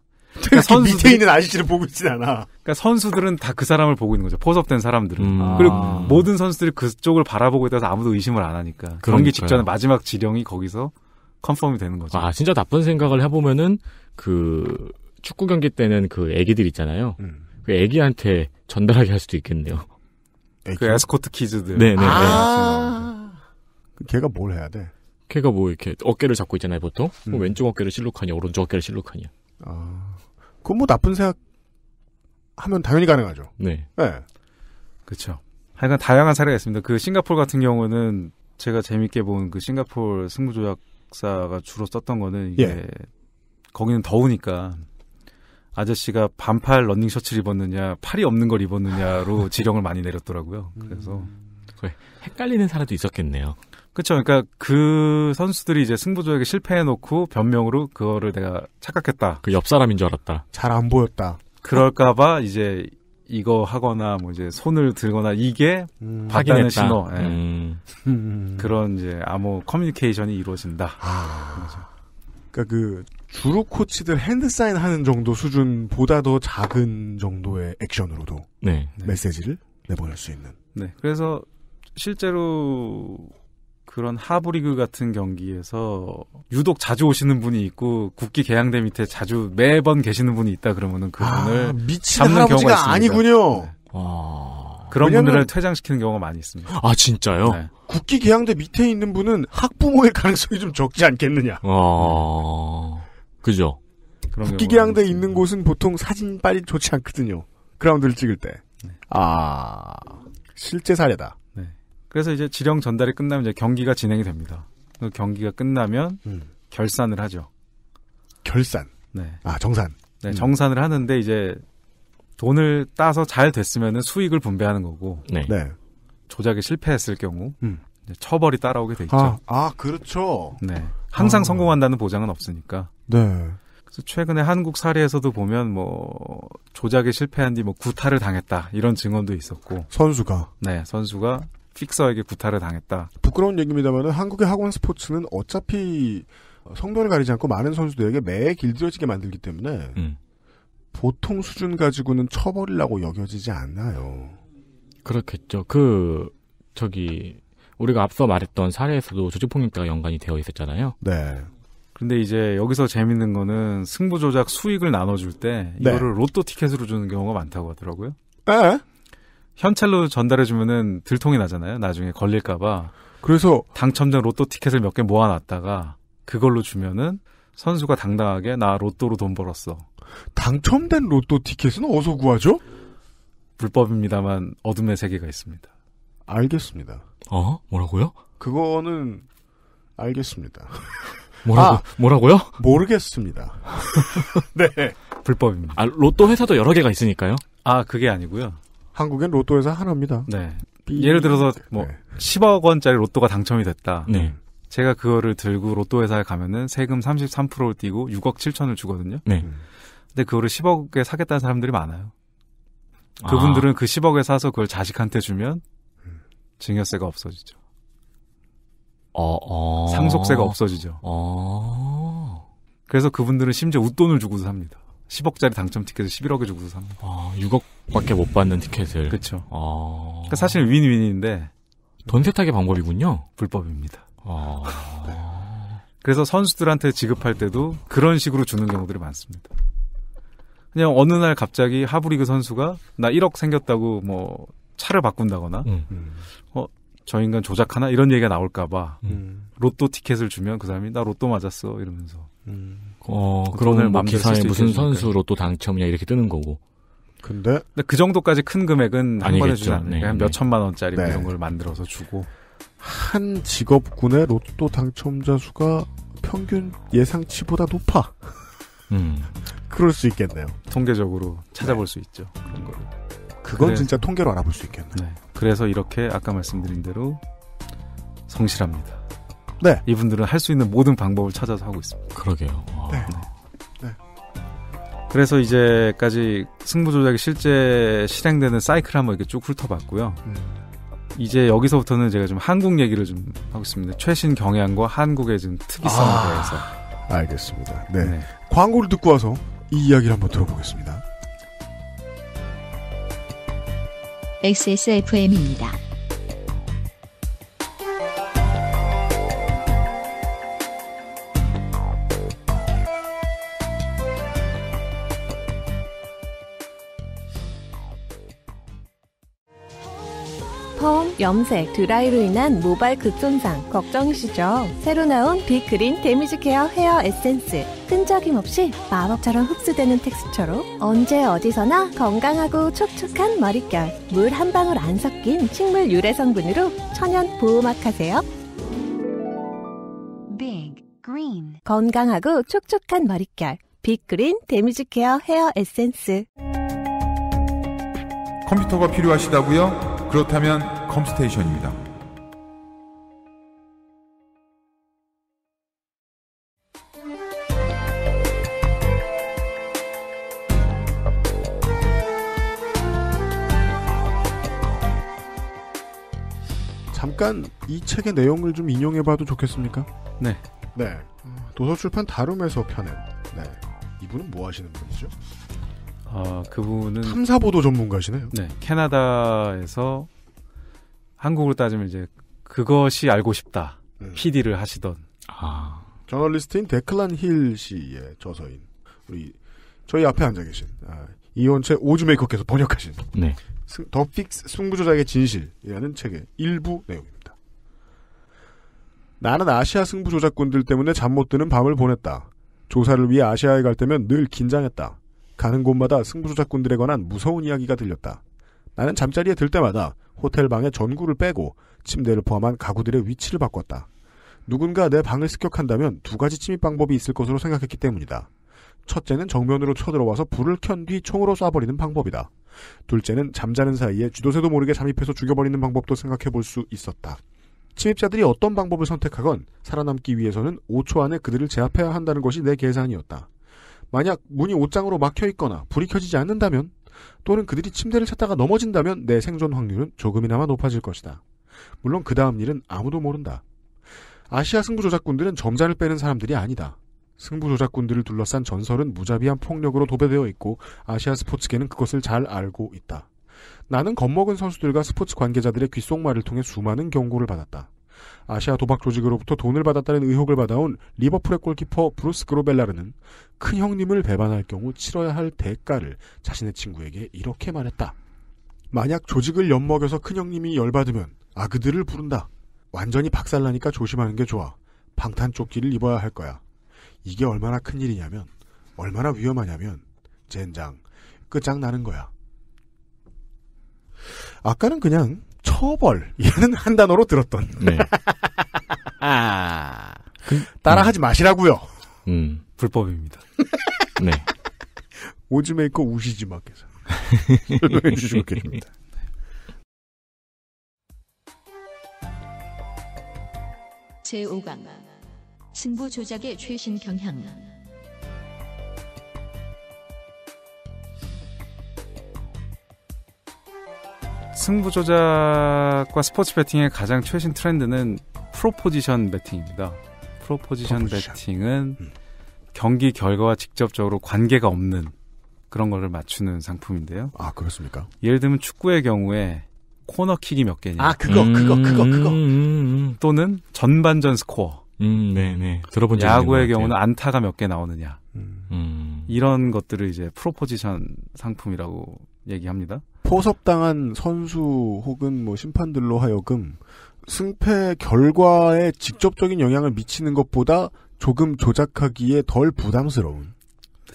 그러니까 선수 밑에 있는 아저씨를 보고 있진 않아. 그러니까 선수들은 다 그 사람을 보고 있는 거죠. 포섭된 사람들은. 음. 아. 그리고 아. 모든 선수들이 그쪽을 바라보고 있다서 아무도 의심을 안 하니까. 그러니까요. 경기 직전에 마지막 지령이 거기서 컨펌이 되는 거죠. 아 진짜 나쁜 생각을 해보면은 그 축구 경기 때는 그 애기들 있잖아요. 음. 그 애기한테 전달하게 할 수도 있겠네요. 애기? 그 에스코트 키즈들. 네네. 네, 네. 아~ 네. 걔가 뭘 해야 돼? 걔가 뭐 이렇게 어깨를 잡고 있잖아요 보통. 뭐 음. 왼쪽 어깨를 실룩하냐 오른쪽 어깨를 실룩하냐. 아... 그건 뭐 나쁜 생각 하면 당연히 가능하죠. 네. 네. 그렇죠. 하여간 다양한 사례가 있습니다. 그 싱가폴 같은 경우는 제가 재밌게 본 그 싱가폴 승부조약사가 주로 썼던 거는 이게 예. 거기는 더우니까 아저씨가 반팔 러닝 셔츠를 입었느냐 팔이 없는 걸 입었느냐로 지령을 많이 내렸더라고요. 그래서 음... 헷갈리는 사례도 있었겠네요. 그렇죠. 그러니까 그 선수들이 이제 승부조에게 실패해놓고 변명으로 그거를 내가 착각했다. 그 옆 사람인 줄 알았다. 잘 안 보였다. 그럴까봐 이제 이거 하거나 뭐 이제 손을 들거나 이게 확인다는 음. 신호 예. 음. 음. 그런 이제 암호 커뮤니케이션이 이루어진다. 아... 그러니까 그주로 코치들 핸드 사인 하는 정도 수준보다 더 작은 정도의 액션으로도 네. 네. 메시지를 내보낼 수 있는. 네. 그래서 실제로 그런 하부리그 같은 경기에서 유독 자주 오시는 분이 있고 국기 계양대 밑에 자주 매번 계시는 분이 있다 그러면은 그분을 아, 미친 잡는 지가 경우가 있습니다. 아니군요. 네. 아... 그런 왜냐면... 분들을 퇴장시키는 경우가 많이 있습니다. 아 진짜요? 네. 국기 계양대 밑에 있는 분은 학부모일 가능성이 좀 적지 않겠느냐. 아 네. 그죠. 국기 계양대 있는 곳은 보통 사진 빨리 좋지 않거든요. 그라운드를 찍을 때. 네. 아 실제 사례다. 그래서 이제 지령 전달이 끝나면 이제 경기가 진행이 됩니다. 그 경기가 끝나면 음. 결산을 하죠. 결산. 네. 아 정산. 네, 음. 정산을 하는데 이제 돈을 따서 잘 됐으면은 수익을 분배하는 거고. 네. 네. 조작에 실패했을 경우 음. 처벌이 따라오게 돼 있죠. 아, 아 그렇죠. 네. 항상 아. 성공한다는 보장은 없으니까. 네. 그래서 최근에 한국 사례에서도 보면 뭐 조작에 실패한 뒤뭐 구타를 당했다 이런 증언도 있었고 선수가 네 선수가 픽서에게 구타를 당했다. 부끄러운 얘기입니다만 한국의 학원 스포츠는 어차피 성별을 가리지 않고 많은 선수들에게 매일 길들여지게 만들기 때문에 음. 보통 수준 가지고는 처벌이라고 여겨지지 않나요? 그렇겠죠. 그 저기 우리가 앞서 말했던 사례에서도 조직폭력과 연관이 되어 있었잖아요. 네. 근데 이제 여기서 재밌는 거는 승부 조작 수익을 나눠줄 때 네. 이거를 로또 티켓으로 주는 경우가 많다고 하더라고요. 에? 예? 현찰로 전달해주면은 들통이 나잖아요. 나중에 걸릴까봐. 그래서 당첨된 로또 티켓을 몇 개 모아놨다가 그걸로 주면은 선수가 당당하게 나 로또로 돈 벌었어. 당첨된 로또 티켓은 어디서 구하죠? 불법입니다만 어둠의 세계가 있습니다. 알겠습니다. 어? 뭐라고요? 그거는 알겠습니다. 뭐라고, 아, 뭐라고요? 모르겠습니다. 네. 불법입니다. 아, 로또 회사도 여러 개가 있으니까요? 아, 그게 아니고요. 한국엔 로또에서 하나입니다. 네. 비... 예를 들어서 네. 뭐 네. 10억 원짜리 로또가 당첨이 됐다. 네. 제가 그거를 들고 로또 회사에 가면은 세금 33%를 띄고 6억 7천을 주거든요. 네. 근데 그거를 10억에 사겠다는 사람들이 많아요. 아. 그분들은 아. 그 10억에 사서 그걸 자식한테 주면 증여세가 없어지죠. 어, 어. 상속세가 없어지죠. 어. 그래서 그분들은 심지어 웃돈을 주고도 삽니다. 10억짜리 당첨 티켓을 11억에 주고서 삽니다. 아, 6억밖에 못 받는 티켓을. 그렇죠. 아... 그러니까 사실 윈윈인데 돈 세탁의 방법이군요. 불법입니다. 아... 그래서 선수들한테 지급할 때도 그런 식으로 주는 경우들이 많습니다. 그냥 어느 날 갑자기 하브리그 선수가 나 1억 생겼다고 뭐 차를 바꾼다거나 음. 어, 저 인간 조작하나 이런 얘기가 나올까봐 음. 로또 티켓을 주면 그 사람이 나 로또 맞았어 이러면서 음. 어, 뭐 그러면 뭐 기사에 무슨 선수로 또 당첨이냐 이렇게 뜨는 거고. 근데? 근데 그 정도까지 큰 금액은 한 번에 주지 않으니까 네, 한몇 네. 천만 원짜리 네. 이런 걸 만들어서 주고. 한 직업군의 로또 당첨자 수가 평균 예상치보다 높아. 음. 그럴 수 있겠네요. 통계적으로 찾아볼 네. 수 있죠. 그런 거를. 그건 그래, 진짜 통계로 알아볼 수있겠네 네. 그래서 이렇게 아까 말씀드린 대로 성실합니다. 네. 이분들은 할 수 있는 모든 방법을 찾아서 하고 있습니다. 그러게요. 네. 네. 그래서 이제까지 승부 조작이 실제 실행되는 사이클 한번 이렇게 쭉 훑어봤고요. 음. 이제 여기서부터는 제가 좀 한국 얘기를 좀 하고 있습니다. 최신 경향과 한국의 지 특이성에 아. 대해서. 알겠습니다. 네. 네. 광고를 듣고 와서 이 이야기를 한번 들어보겠습니다. XSFM입니다. 염색, 드라이로 인한 모발 극손상 걱정이시죠? 새로 나온 빅그린 데미지 케어 헤어 에센스 끈적임 없이 마법처럼 흡수되는 텍스처로 언제 어디서나 건강하고 촉촉한 머릿결 물 한 방울 안 섞인 식물 유래 성분으로 천연 보호막 하세요 빅 그린 건강하고 촉촉한 머릿결 빅그린 데미지 케어 헤어 에센스 컴퓨터가 필요하시다고요? 그렇다면 컴스테이션입니다. 잠깐 이 책의 내용을 좀 인용해봐도 좋겠습니까? 네. 네. 도서출판 다룸에서 펴낸. 네. 이분은 뭐 하시는 분이죠? 아, 그분은 탐사보도 전문가시네요. 네, 캐나다에서 한국으로 따지면 이제 그것이 알고 싶다. 음. 네. PD를 하시던. 아. 저널리스트인 데클란 힐 씨의 저서인 우리 저희 앞에 앉아 계신 아, 이원채 오즈메이커께서 번역하신 네. 더 픽스 승부조작의 진실이라는 책의 일부 내용입니다. 나는 아시아 승부조작꾼들 때문에 잠 못 드는 밤을 보냈다. 조사를 위해 아시아에 갈 때면 늘 긴장했다. 가는 곳마다 승부조작꾼들에 관한 무서운 이야기가 들렸다. 나는 잠자리에 들 때마다 호텔방의 전구를 빼고 침대를 포함한 가구들의 위치를 바꿨다. 누군가 내 방을 습격한다면 두 가지 침입 방법이 있을 것으로 생각했기 때문이다. 첫째는 정면으로 쳐들어와서 불을 켠 뒤 총으로 쏴버리는 방법이다. 둘째는 잠자는 사이에 주도세도 모르게 잠입해서 죽여버리는 방법도 생각해 볼 수 있었다. 침입자들이 어떤 방법을 선택하건 살아남기 위해서는 5초 안에 그들을 제압해야 한다는 것이 내 계산이었다. 만약 문이 옷장으로 막혀 있거나 불이 켜지지 않는다면 또는 그들이 침대를 찾다가 넘어진다면 내 생존 확률은 조금이나마 높아질 것이다. 물론 그 다음 일은 아무도 모른다. 아시아 승부조작군들은 점잔을 빼는 사람들이 아니다. 승부조작군들을 둘러싼 전설은 무자비한 폭력으로 도배되어 있고 아시아 스포츠계는 그것을 잘 알고 있다. 나는 겁먹은 선수들과 스포츠 관계자들의 귓속말을 통해 수많은 경고를 받았다. 아시아 도박 조직으로부터 돈을 받았다는 의혹을 받아온 리버풀의 골키퍼 브루스 그로벨라르는 큰 형님을 배반할 경우 치러야 할 대가를 자신의 친구에게 이렇게 말했다. 만약 조직을 엿먹여서 큰 형님이 열받으면 아그들을 부른다. 완전히 박살나니까 조심하는 게 좋아. 방탄조끼를 입어야 할 거야. 이게 얼마나 큰 일이냐면, 얼마나 위험하냐면, 젠장, 끝장나는 거야. 아까는 그냥 처벌이라는 한 단어로 들었던. 네. 아, 그, 따라하지 음. 마시라고요. 음. 불법입니다. 네. 오즈메이커 우시지 마께서 설명해 주시고 계십니다. 제5강 신부 조작의 최신 경향 승부 조작과 스포츠 배팅의 가장 최신 트렌드는 프로포지션 배팅입니다 프로포지션, 프로포지션. 베팅은 음. 경기 결과와 직접적으로 관계가 없는 그런 거를 맞추는 상품인데요. 아, 그렇습니까? 예를 들면 축구의 경우에 코너킥이 몇 개냐. 아, 그거, 음... 그거, 그거, 그거. 음, 음, 음... 또는 전반전 스코어. 음, 네네. 네. 들어본 적이 야구의 경우는 안타가 몇 개 나오느냐. 음. 음. 이런 것들을 이제 프로포지션 상품이라고 얘기합니다. 포섭당한 선수 혹은 뭐 심판들로 하여금 승패 결과에 직접적인 영향을 미치는 것보다 조금 조작하기에 덜 부담스러운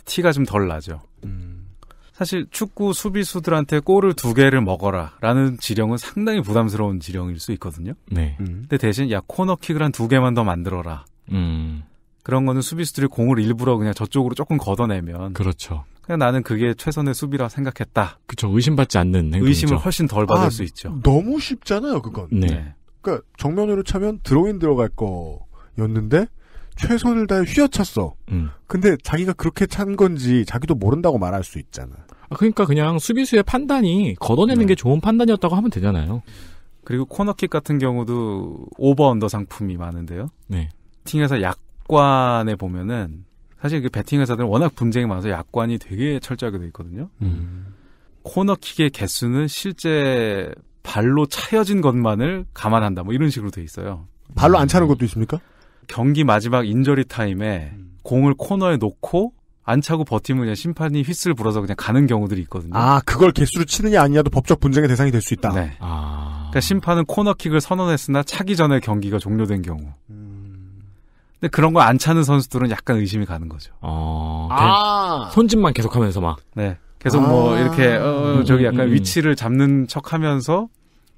티가 좀 덜 나죠. 음. 사실 축구 수비수들한테 골을 두 개를 먹어라라는 지령은 상당히 부담스러운 지령일 수 있거든요. 네. 음. 근데 대신 야 코너킥을 한 두 개만 더 만들어라. 음. 그런 거는 수비수들이 공을 일부러 그냥 저쪽으로 조금 걷어내면 그렇죠. 그냥 나는 그게 최선의 수비라 생각했다. 그렇죠. 의심받지 않는 행동이죠. 의심을 훨씬 덜 받을 아, 수 있죠. 너무 쉽잖아요, 그건. 네. 네. 그러니까 정면으로 차면 드로인 들어갈 거였는데 최선을 다해 휘어찼어. 음. 근데 자기가 그렇게 찬 건지 자기도 모른다고 말할 수 있잖아. 아, 그러니까 그냥 수비수의 판단이 걷어내는 네. 게 좋은 판단이었다고 하면 되잖아요. 그리고 코너킥 같은 경우도 오버 언더 상품이 많은데요. 네. 팀에서 약 약관에 보면은 사실 그배팅 회사들은 워낙 분쟁이 많아서 약관이 되게 철저하게 돼 있거든요. 음. 코너킥의 개수는 실제 발로 차여진 것만을 감안한다. 뭐 이런 식으로 돼 있어요. 발로 안 차는 것도 있습니까? 경기 마지막 인저리 타임에 음. 공을 코너에 놓고 안 차고 버티면 그냥 심판이 휘슬 불어서 그냥 가는 경우들이 있거든요. 아, 그걸 개수로 치느냐 아니냐도 법적 분쟁의 대상이 될 수 있다. 네. 아... 그러니까 심판은 코너킥을 선언했으나 차기 전에 경기가 종료된 경우. 음. 근데 그런 거 안 차는 선수들은 약간 의심이 가는 거죠. 어, 아~ 손짓만 계속하면서 막. 네. 계속 뭐 아~ 뭐 이렇게 어, 어 음, 저기 음, 약간 음. 위치를 잡는 척하면서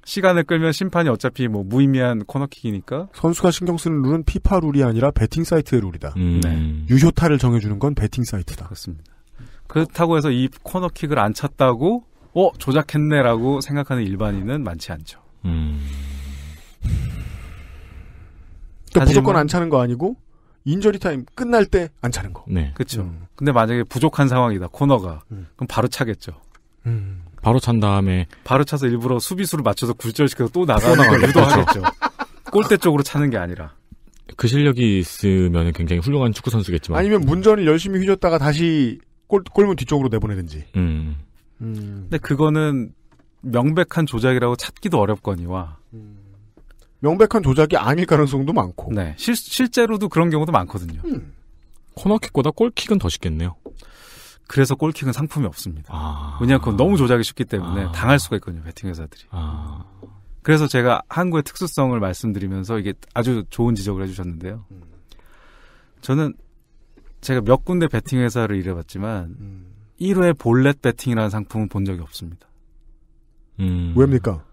시간을 끌면 심판이 어차피 뭐 무의미한 코너킥이니까 선수가 신경 쓰는 룰은 피파 룰이 아니라 베팅 사이트의 룰이다. 음. 네. 유효타를 정해주는 건 베팅 사이트다. 그렇습니다. 그렇다고 해서 이 코너킥을 안 찼다고 어 조작했네라고 생각하는 일반인은 많지 않죠. 음. 그러니까 무조건 안 차는 거 아니고 인저리 타임 끝날 때 안 차는 거. 네. 그렇죠. 음. 근데 만약에 부족한 상황이다 코너가 음. 그럼 바로 차겠죠. 음. 바로 찬 다음에 바로 차서 일부러 수비수를 맞춰서 굴절시켜서 또 나가는 걸 유도하겠죠. 그렇죠. 골대 쪽으로 차는 게 아니라. 그 실력이 있으면 굉장히 훌륭한 축구 선수겠지만 아니면 문전을 열심히 휘졌다가 다시 골 골문 뒤쪽으로 내보내든지. 음. 음. 근데 그거는 명백한 조작이라고 찾기도 어렵거니와 음. 명백한 조작이 아닐 가능성도 많고. 네. 실, 실제로도 그런 경우도 많거든요. 음. 코너킥보다 골킥은 더 쉽겠네요. 그래서 골킥은 상품이 없습니다. 아... 왜냐하면 그건 너무 조작이 쉽기 때문에 아... 당할 수가 있거든요, 베팅 회사들이. 아... 그래서 제가 한국의 특수성을 말씀드리면서 이게 아주 좋은 지적을 해주셨는데요. 음. 저는 제가 몇 군데 베팅 회사를 일해봤지만 음. 1회 볼넷 베팅이라는 상품은 본 적이 없습니다. 음. 왜입니까?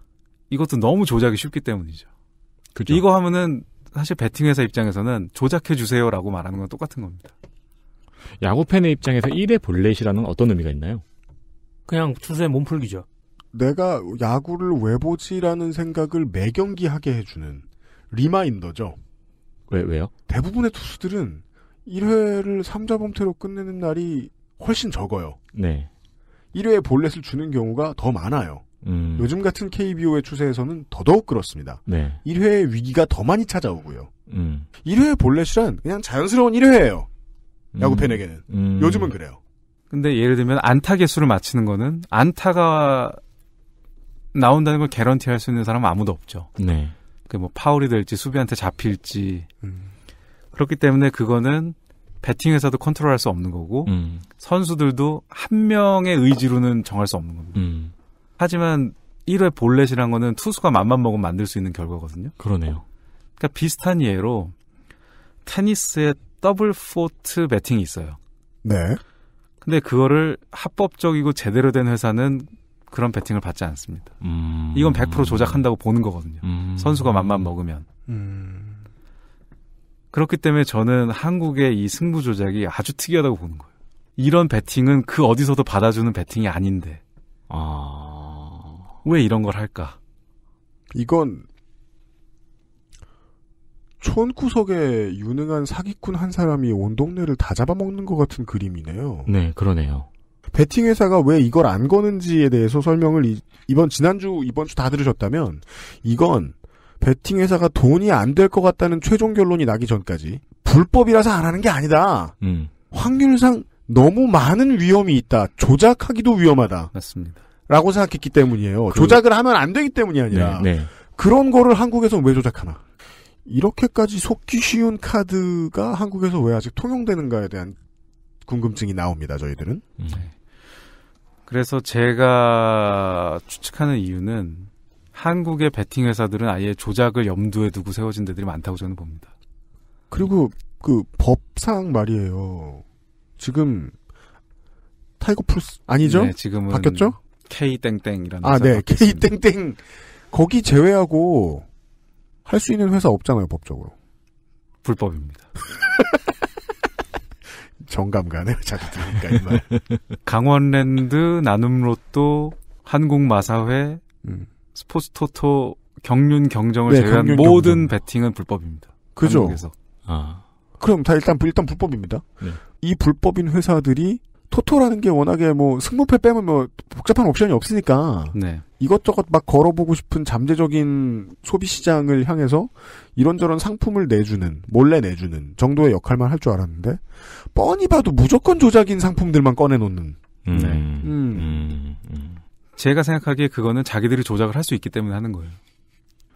이것도 너무 조작이 쉽기 때문이죠. 그죠. 이거 하면은 사실 배팅 회사 입장에서는 조작해 주세요라고 말하는 건 똑같은 겁니다. 야구 팬의 입장에서 1회 볼넷이라는 어떤 의미가 있나요? 그냥 투수의 몸풀기죠. 내가 야구를 왜 보지라는 생각을 매 경기 하게 해주는 리마인더죠. 왜 왜요? 대부분의 투수들은 1회를 3자 범퇴로 끝내는 날이 훨씬 적어요. 네. 1회에 볼넷을 주는 경우가 더 많아요. 음. 요즘 같은 KBO의 추세에서는 더더욱 그렇습니다. 네. 1회의 위기가 더 많이 찾아오고요. 음. 1회 볼넷이란 그냥 자연스러운 1회예요. 음. 야구 팬에게는 음. 요즘은 그래요. 근데 예를 들면 안타 개수를 맞히는 거는 안타가 나온다는 걸 개런티할 수 있는 사람은 아무도 없죠. 네. 그 뭐 파울이 될지 수비한테 잡힐지 음. 그렇기 때문에 그거는 배팅에서도 컨트롤할 수 없는 거고 음. 선수들도 한 명의 의지로는 정할 수 없는 겁니다. 음. 하지만 1회 볼넷이란 거는 투수가 맘만 먹으면 만들 수 있는 결과거든요. 그러네요. 그러니까 비슷한 예로 테니스의 더블 포트 배팅이 있어요. 네. 근데 그거를 합법적이고 제대로 된 회사는 그런 배팅을 받지 않습니다. 음... 이건 100% 조작한다고 보는 거거든요. 음... 선수가 맘만 먹으면. 음... 그렇기 때문에 저는 한국의 이 승부 조작이 아주 특이하다고 보는 거예요. 이런 배팅은 그 어디서도 받아주는 배팅이 아닌데. 아... 왜 이런 걸 할까? 이건 촌구석에 유능한 사기꾼 한 사람이 온 동네를 다 잡아먹는 것 같은 그림이네요. 네, 그러네요. 베팅 회사가 왜 이걸 안 거는지에 대해서 설명을 이, 이번 지난주 이번 주 다 들으셨다면 이건 베팅 회사가 돈이 안 될 것 같다는 최종 결론이 나기 전까지 불법이라서 안 하는 게 아니다. 음. 확률상 너무 많은 위험이 있다. 조작하기도 위험하다. 맞습니다. 라고 생각했기 때문이에요. 그... 조작을 하면 안 되기 때문이 아니라 네, 네. 그런 거를 한국에서 왜 조작하나? 이렇게까지 속기 쉬운 카드가 한국에서 왜 아직 통용되는가에 대한 궁금증이 나옵니다. 저희들은. 음. 네. 그래서 제가 추측하는 이유는 한국의 베팅 회사들은 아예 조작을 염두에 두고 세워진 데들이 많다고 저는 봅니다. 그리고 그 법상 말이에요. 지금 타이거 플스 아니죠? 네, 지금은 바뀌었죠? K 땡땡이라는 아, 네. K 땡땡 거기 제외하고 할 수 있는 회사 없잖아요, 법적으로. 불법입니다. 정감 가네요, 자주 들으니까 이 말. 강원랜드, 나눔로또, 한국마사회, 음. 스포츠토토, 경륜 경정을 네, 제외한 경륜 모든 경정. 배팅은 불법입니다. 그죠? 한국에서. 아. 그럼 다 일단 일단 불법입니다. 네. 이 불법인 회사들이 토토라는 게 워낙에 뭐 승무패 빼면 뭐 복잡한 옵션이 없으니까 네. 이것저것 막 걸어보고 싶은 잠재적인 소비 시장을 향해서 이런저런 상품을 내주는 몰래 내주는 정도의 역할만 할 줄 알았는데 뻔히 봐도 무조건 조작인 상품들만 꺼내놓는. 음. 네. 음. 음. 음. 제가 생각하기에 그거는 자기들이 조작을 할 수 있기 때문에 하는 거예요.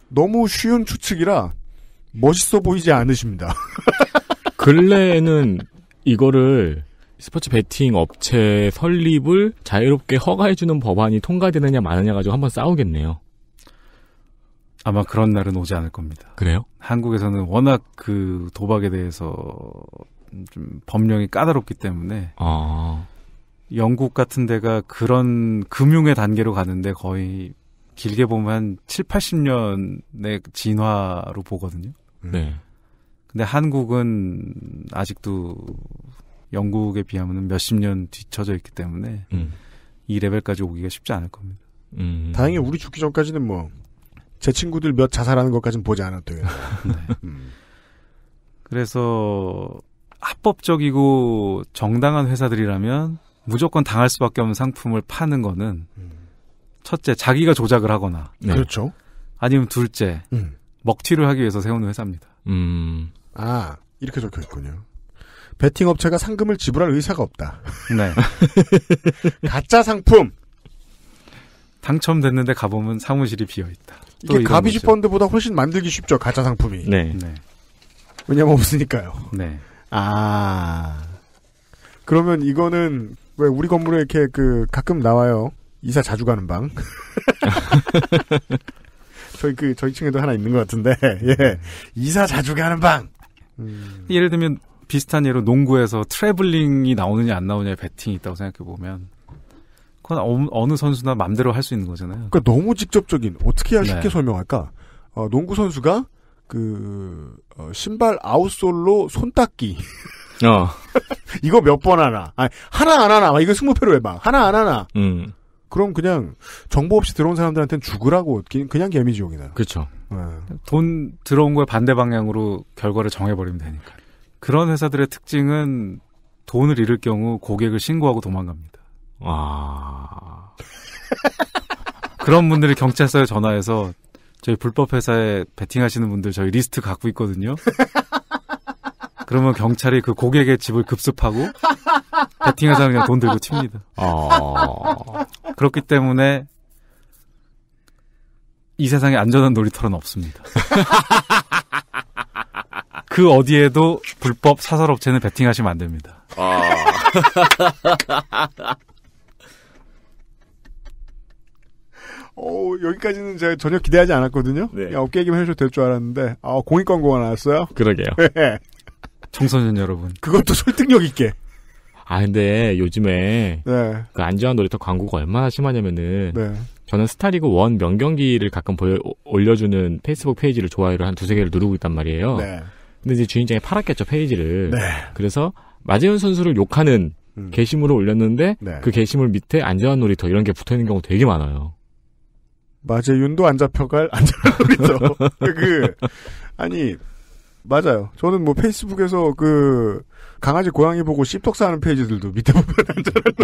너무 쉬운 추측이라 멋있어 보이지 않으십니다. 근래에는 이거를 스포츠 베팅 업체 설립을 자유롭게 허가해주는 법안이 통과되느냐 마느냐 가지고 한번 싸우겠네요. 아마 그런 날은 오지 않을 겁니다. 그래요? 한국에서는 워낙 그 도박에 대해서 좀 법령이 까다롭기 때문에 아... 영국 같은 데가 그런 금융의 단계로 가는데 거의 길게 보면 한 7, 80년의 진화로 보거든요. 네. 근데 한국은 아직도 영국에 비하면 몇십 년 뒤쳐져 있기 때문에 음. 이 레벨까지 오기가 쉽지 않을 겁니다. 음. 다행히 우리 죽기 전까지는 뭐 제 친구들 몇 자살하는 것까지는 보지 않았대요. 네. 음. 그래서 합법적이고 정당한 회사들이라면 무조건 당할 수밖에 없는 상품을 파는 거는 음. 첫째 자기가 조작을 하거나 네. 그렇죠. 아니면 둘째 음. 먹튀를 하기 위해서 세우는 회사입니다. 아 이렇게 적혀 있군요. 베팅 업체가 상금을 지불할 의사가 없다. 네. 가짜 상품. 당첨됐는데 가보면 사무실이 비어 있다. 이게 가비지 펀드보다 훨씬 만들기 쉽죠 가짜 상품이. 네. 네. 왜냐면 없으니까요. 네. 아. 그러면 이거는 왜 우리 건물에 이렇게 그 가끔 나와요. 이사 자주 가는 방. 저희 그 저희 층에도 하나 있는 것 같은데. 예. 이사 자주 가는 방. 음. 예를 들면 비슷한 예로 농구에서 트래블링이 나오느냐 안 나오냐의 느 배팅이 있다고 생각해 보면 그건 어, 느 선수나 맘대로 할 수 있는 거잖아요. 그러니까 너무 직접적인 어떻게 해야 쉽게 네. 설명할까? 어, 농구 선수가 그 어, 신발 아웃솔로 손 닦기. 어. 이거 몇 번 하나? 아니, 하나 안 하나? 이거 승부패로 해봐. 하나 안 하나? 음. 그럼 그냥 정보 없이 들어온 사람들한테는 죽으라고 그냥 개미지옥이다. 그렇죠. 네. 돈 들어온 거에 반대 방향으로 결과를 정해버리면 되니까. 그런 회사들의 특징은 돈을 잃을 경우 고객을 신고하고 도망갑니다. 아. 그런 분들이 경찰서에 전화해서 저희 불법 회사에 베팅하시는 분들 저희 리스트 갖고 있거든요. 그러면 경찰이 그 고객의 집을 급습하고 베팅 회사는 그냥 돈 들고 칩니다. 아... 그렇기 때문에 이 세상에 안전한 놀이터는 없습니다. 그 어디에도 불법 사설업체는 베팅하시면 안 됩니다. 아. 어, 여기까지는 제가 전혀 기대하지 않았거든요. 네. 야, 업계 얘기만 해줘도 될 줄 알았는데, 아, 공익 광고가 나왔어요? 그러게요. 네. 청소년 여러분. 그것도 설득력 있게. 아, 근데 요즘에, 네. 그안주환 놀이터 광고가 얼마나 심하냐면은, 네. 저는 스타리그 원 명경기를 가끔 보여, 올려주는 페이스북 페이지를 좋아요를 한 두세 개를 누르고 있단 말이에요. 네. 근데 이제 주인장이 팔았겠죠 페이지를. 네. 그래서 마재현 선수를 욕하는 음. 게시물을 올렸는데 네. 그 게시물 밑에 안전한 놀이터 이런 게 붙어 있는 경우 되게 많아요. 마재윤도 안 잡혀갈 안전한 놀이터. 그, 그 아니 맞아요. 저는 뭐 페이스북에서 그 강아지 고양이 보고 씹톡사하는 페이지들도 밑에 보면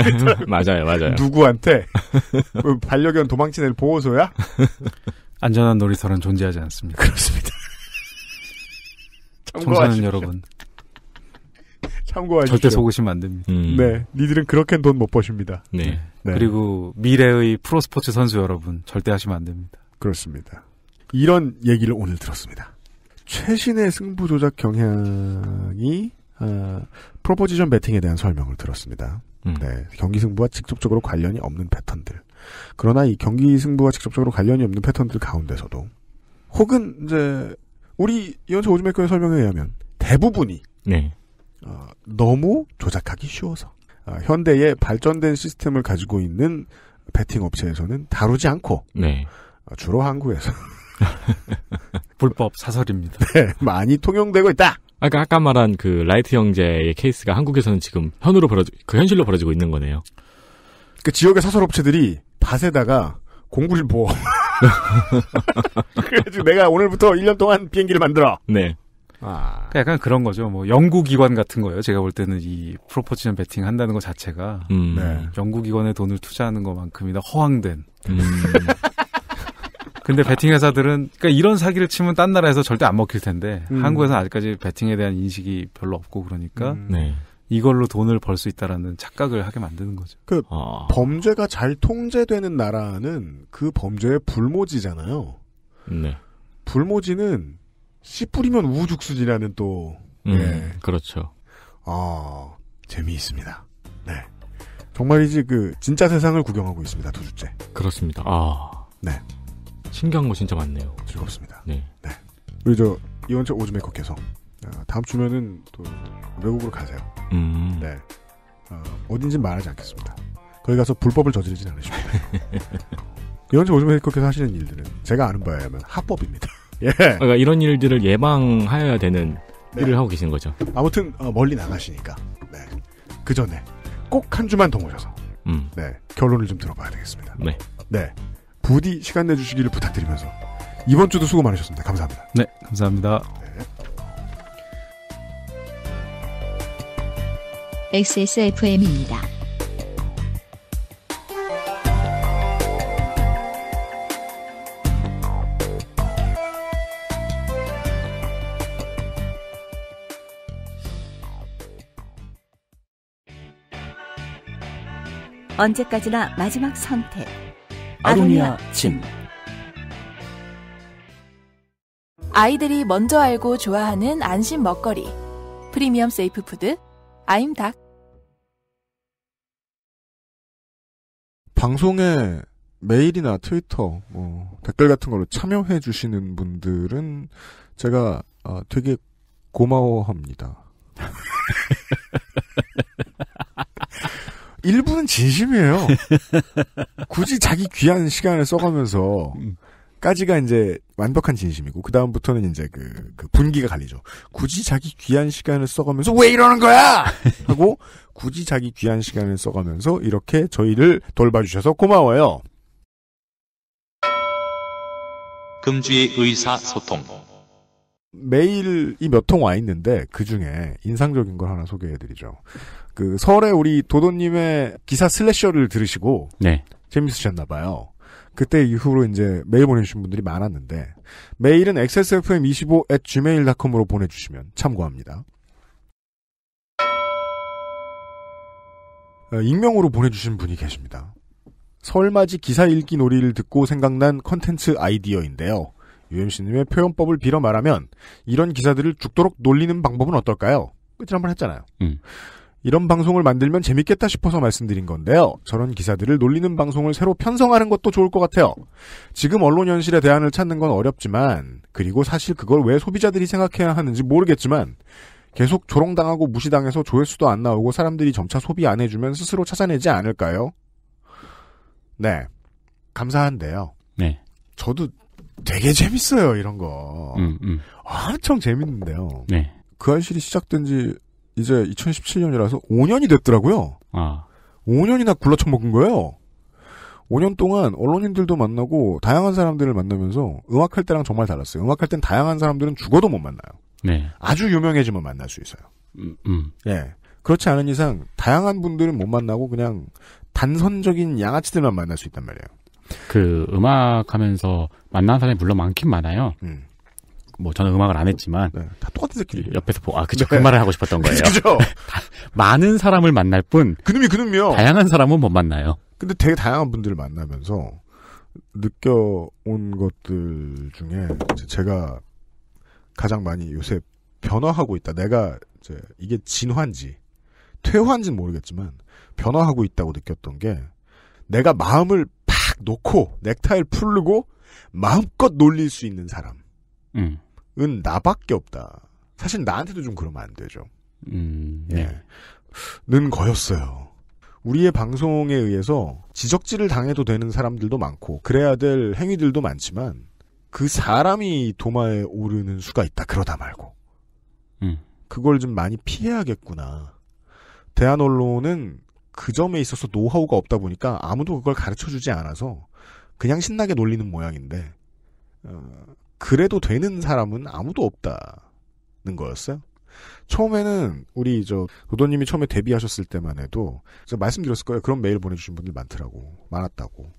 안전한 놀이터. 맞아요, 맞아요. 누구한테 그 반려견 도망친 애를 보호소야? 안전한 놀이터는 존재하지 않습니다. 그렇습니다. 청소년 여러분. 참고하시오 절대 속으시면 안 됩니다. 음. 네, 니들은 그렇게 돈 못 버십니다. 네. 네. 네. 그리고 미래의 프로스포츠 선수 여러분 절대 하시면 안 됩니다. 그렇습니다. 이런 얘기를 오늘 들었습니다. 최신의 승부 조작 경향이 어, 프로포지션 배팅에 대한 설명을 들었습니다. 음. 네, 경기 승부와 직접적으로 관련이 없는 패턴들. 그러나 이 경기 승부와 직접적으로 관련이 없는 패턴들 가운데서도 혹은 이제 우리 이현수 오즈메커의 설명에 의하면 대부분이 네. 어, 너무 조작하기 쉬워서 어, 현대의 발전된 시스템을 가지고 있는 베팅 업체에서는 다루지 않고 네. 어, 주로 한국에서 불법 사설입니다. 네, 많이 통용되고 있다. 아까 그러니까 아까 말한 그 라이트 형제의 케이스가 한국에서는 지금 현으로 벌어지 그 현실로 벌어지고 있는 거네요. 그 지역의 사설 업체들이 밭에다가 공굴보 그래가지고 내가 오늘부터 1년 동안 비행기를 만들어. 네. 아. 그러니까 약간 그런 거죠. 뭐 연구기관 같은 거예요. 제가 볼 때는 이 프로포지션 배팅 한다는 것 자체가 음. 네. 연구기관에 돈을 투자하는 것만큼이나 허황된. 음. 근데 배팅 회사들은 그러니까 이런 사기를 치면 딴 나라에서 절대 안 먹힐 텐데 음. 한국에서 는 아직까지 배팅에 대한 인식이 별로 없고 그러니까 음. 네. 이걸로 돈을 벌 수 있다라는 착각을 하게 만드는 거죠. 그 아. 범죄가 잘 통제되는 나라는 그 범죄의 불모지잖아요. 네. 불모지는 씨 뿌리면 우죽순이라는 또 음, 네. 그렇죠. 아 재미있습니다. 네. 정말이지 그 진짜 세상을 구경하고 있습니다. 두 주째. 그렇습니다. 아. 네. 신기한 거 진짜 많네요. 즐겁습니다. 네. 네. 우리 저 이원철 오즈메커께서 아, 다음 주면은 또 외국으로 가세요. 음. 네. 어, 어딘지 말하지 않겠습니다. 거기 가서 불법을 저지르진 않으십니다. 이런지 오줌 헤이커께서 하시는 일들은 제가 아는 바에 의하면 합법입니다. 예. 그러니까 이런 일들을 예방하여야 되는 네. 일을 하고 계신 거죠. 아무튼 어, 멀리 나가시니까 네. 그 전에 꼭 한 주만 더 모셔서 음. 네. 결론을 좀 들어봐야 되겠습니다. 네. 네. 부디 시간 내주시기를 부탁드리면서 이번 주도 수고 많으셨습니다. 감사합니다. 네, 감사합니다. XSFM입니다. 언제까지나 마지막 선택. 아로니아 진. 아이들이 먼저 알고 좋아하는 안심 먹거리. 프리미엄 세이프 푸드 아임닭 방송에 메일이나 트위터 뭐 댓글 같은 걸로 참여해 주시는 분들은 제가 어, 되게 고마워합니다. 일부는 진심이에요. 굳이 자기 귀한 시간을 써가면서 음. 까지가 이제 완벽한 진심이고 그 다음부터는 이제 그, 그, 분기가 갈리죠. 굳이 자기 귀한 시간을 써가면서 왜 이러는 거야 하고 굳이 자기 귀한 시간을 써가면서 이렇게 저희를 돌봐주셔서 고마워요. 금주의 의사소통 메일이 몇 통 와 있는데 그 중에 인상적인 걸 하나 소개해드리죠. 그 설에 우리 도도님의 기사 슬래셔를 들으시고 네. 재밌으셨나봐요. 그때 이후로 이제 메일 보내주신 분들이 많았는데 메일은 xsfm25@gmail.com으로 보내주시면 참고합니다. 어, 익명으로 보내주신 분이 계십니다. 설맞이 기사 읽기 놀이를 듣고 생각난 컨텐츠 아이디어인데요. UMC님의 표현법을 빌어 말하면 이런 기사들을 죽도록 놀리는 방법은 어떨까요? 끝을 한번 했잖아요. 음. 이런 방송을 만들면 재밌겠다 싶어서 말씀드린 건데요. 저런 기사들을 놀리는 방송을 새로 편성하는 것도 좋을 것 같아요. 지금 언론 현실에 대안을 찾는 건 어렵지만, 그리고 사실 그걸 왜 소비자들이 생각해야 하는지 모르겠지만, 계속 조롱당하고 무시당해서 조회수도 안 나오고 사람들이 점차 소비 안 해주면 스스로 찾아내지 않을까요? 네. 감사한데요. 네. 저도 되게 재밌어요, 이런 거. 음, 음. 엄청 재밌는데요. 네. 그현실이 시작된 지 이제 2017년이라서 5년이 됐더라고요. 아. 5년이나 굴러쳐먹은 거예요. 5년 동안 언론인들도 만나고 다양한 사람들을 만나면서 음악할 때랑 정말 달랐어요. 음악할 땐 다양한 사람들은 죽어도 못 만나요. 네. 아주 유명해지면 만날 수 있어요. 음, 음. 예. 그렇지 않은 이상 다양한 분들은 못 만나고 그냥 단선적인 양아치들만 만날 수 있단 말이에요. 그 음악하면서 만난 사람이 물론 많긴 많아요. 음. 뭐 저는 음악을 안 했지만 네, 다 똑같은 새끼들 옆에서 보아 그죠 네. 그 말을 하고 싶었던 거예요. 그죠. 많은 사람을 만날 뿐 그놈이 그놈이요. 다양한 사람은 못 만나요. 근데 되게 다양한 분들을 만나면서 느껴온 것들 중에 제가 가장 많이 요새 변화하고 있다. 내가 이제 이게 진화인지 퇴화인지는 모르겠지만 변화하고 있다고 느꼈던 게 내가 마음을 팍 놓고 넥타이를 풀고 마음껏 놀릴 수 있는 사람. 음. 은 나밖에 없다. 사실 나한테도 좀 그러면 안 되죠. 음, 예. 네. 예. 는 거였어요. 우리의 방송에 의해서 지적질을 당해도 되는 사람들도 많고 그래야 될 행위들도 많지만 그 사람이 도마에 오르는 수가 있다. 그러다 말고. 음. 그걸 좀 많이 피해야겠구나. 대한 언론은 그 점에 있어서 노하우가 없다 보니까 아무도 그걸 가르쳐 주지 않아서 그냥 신나게 놀리는 모양인데 어, 그래도 되는 사람은 아무도 없다는 거였어요. 처음에는 우리 저 도도님이 처음에 데뷔하셨을 때만 해도 제가 말씀드렸을 거예요. 그런 메일 보내주신 분들 많더라고 많았다고.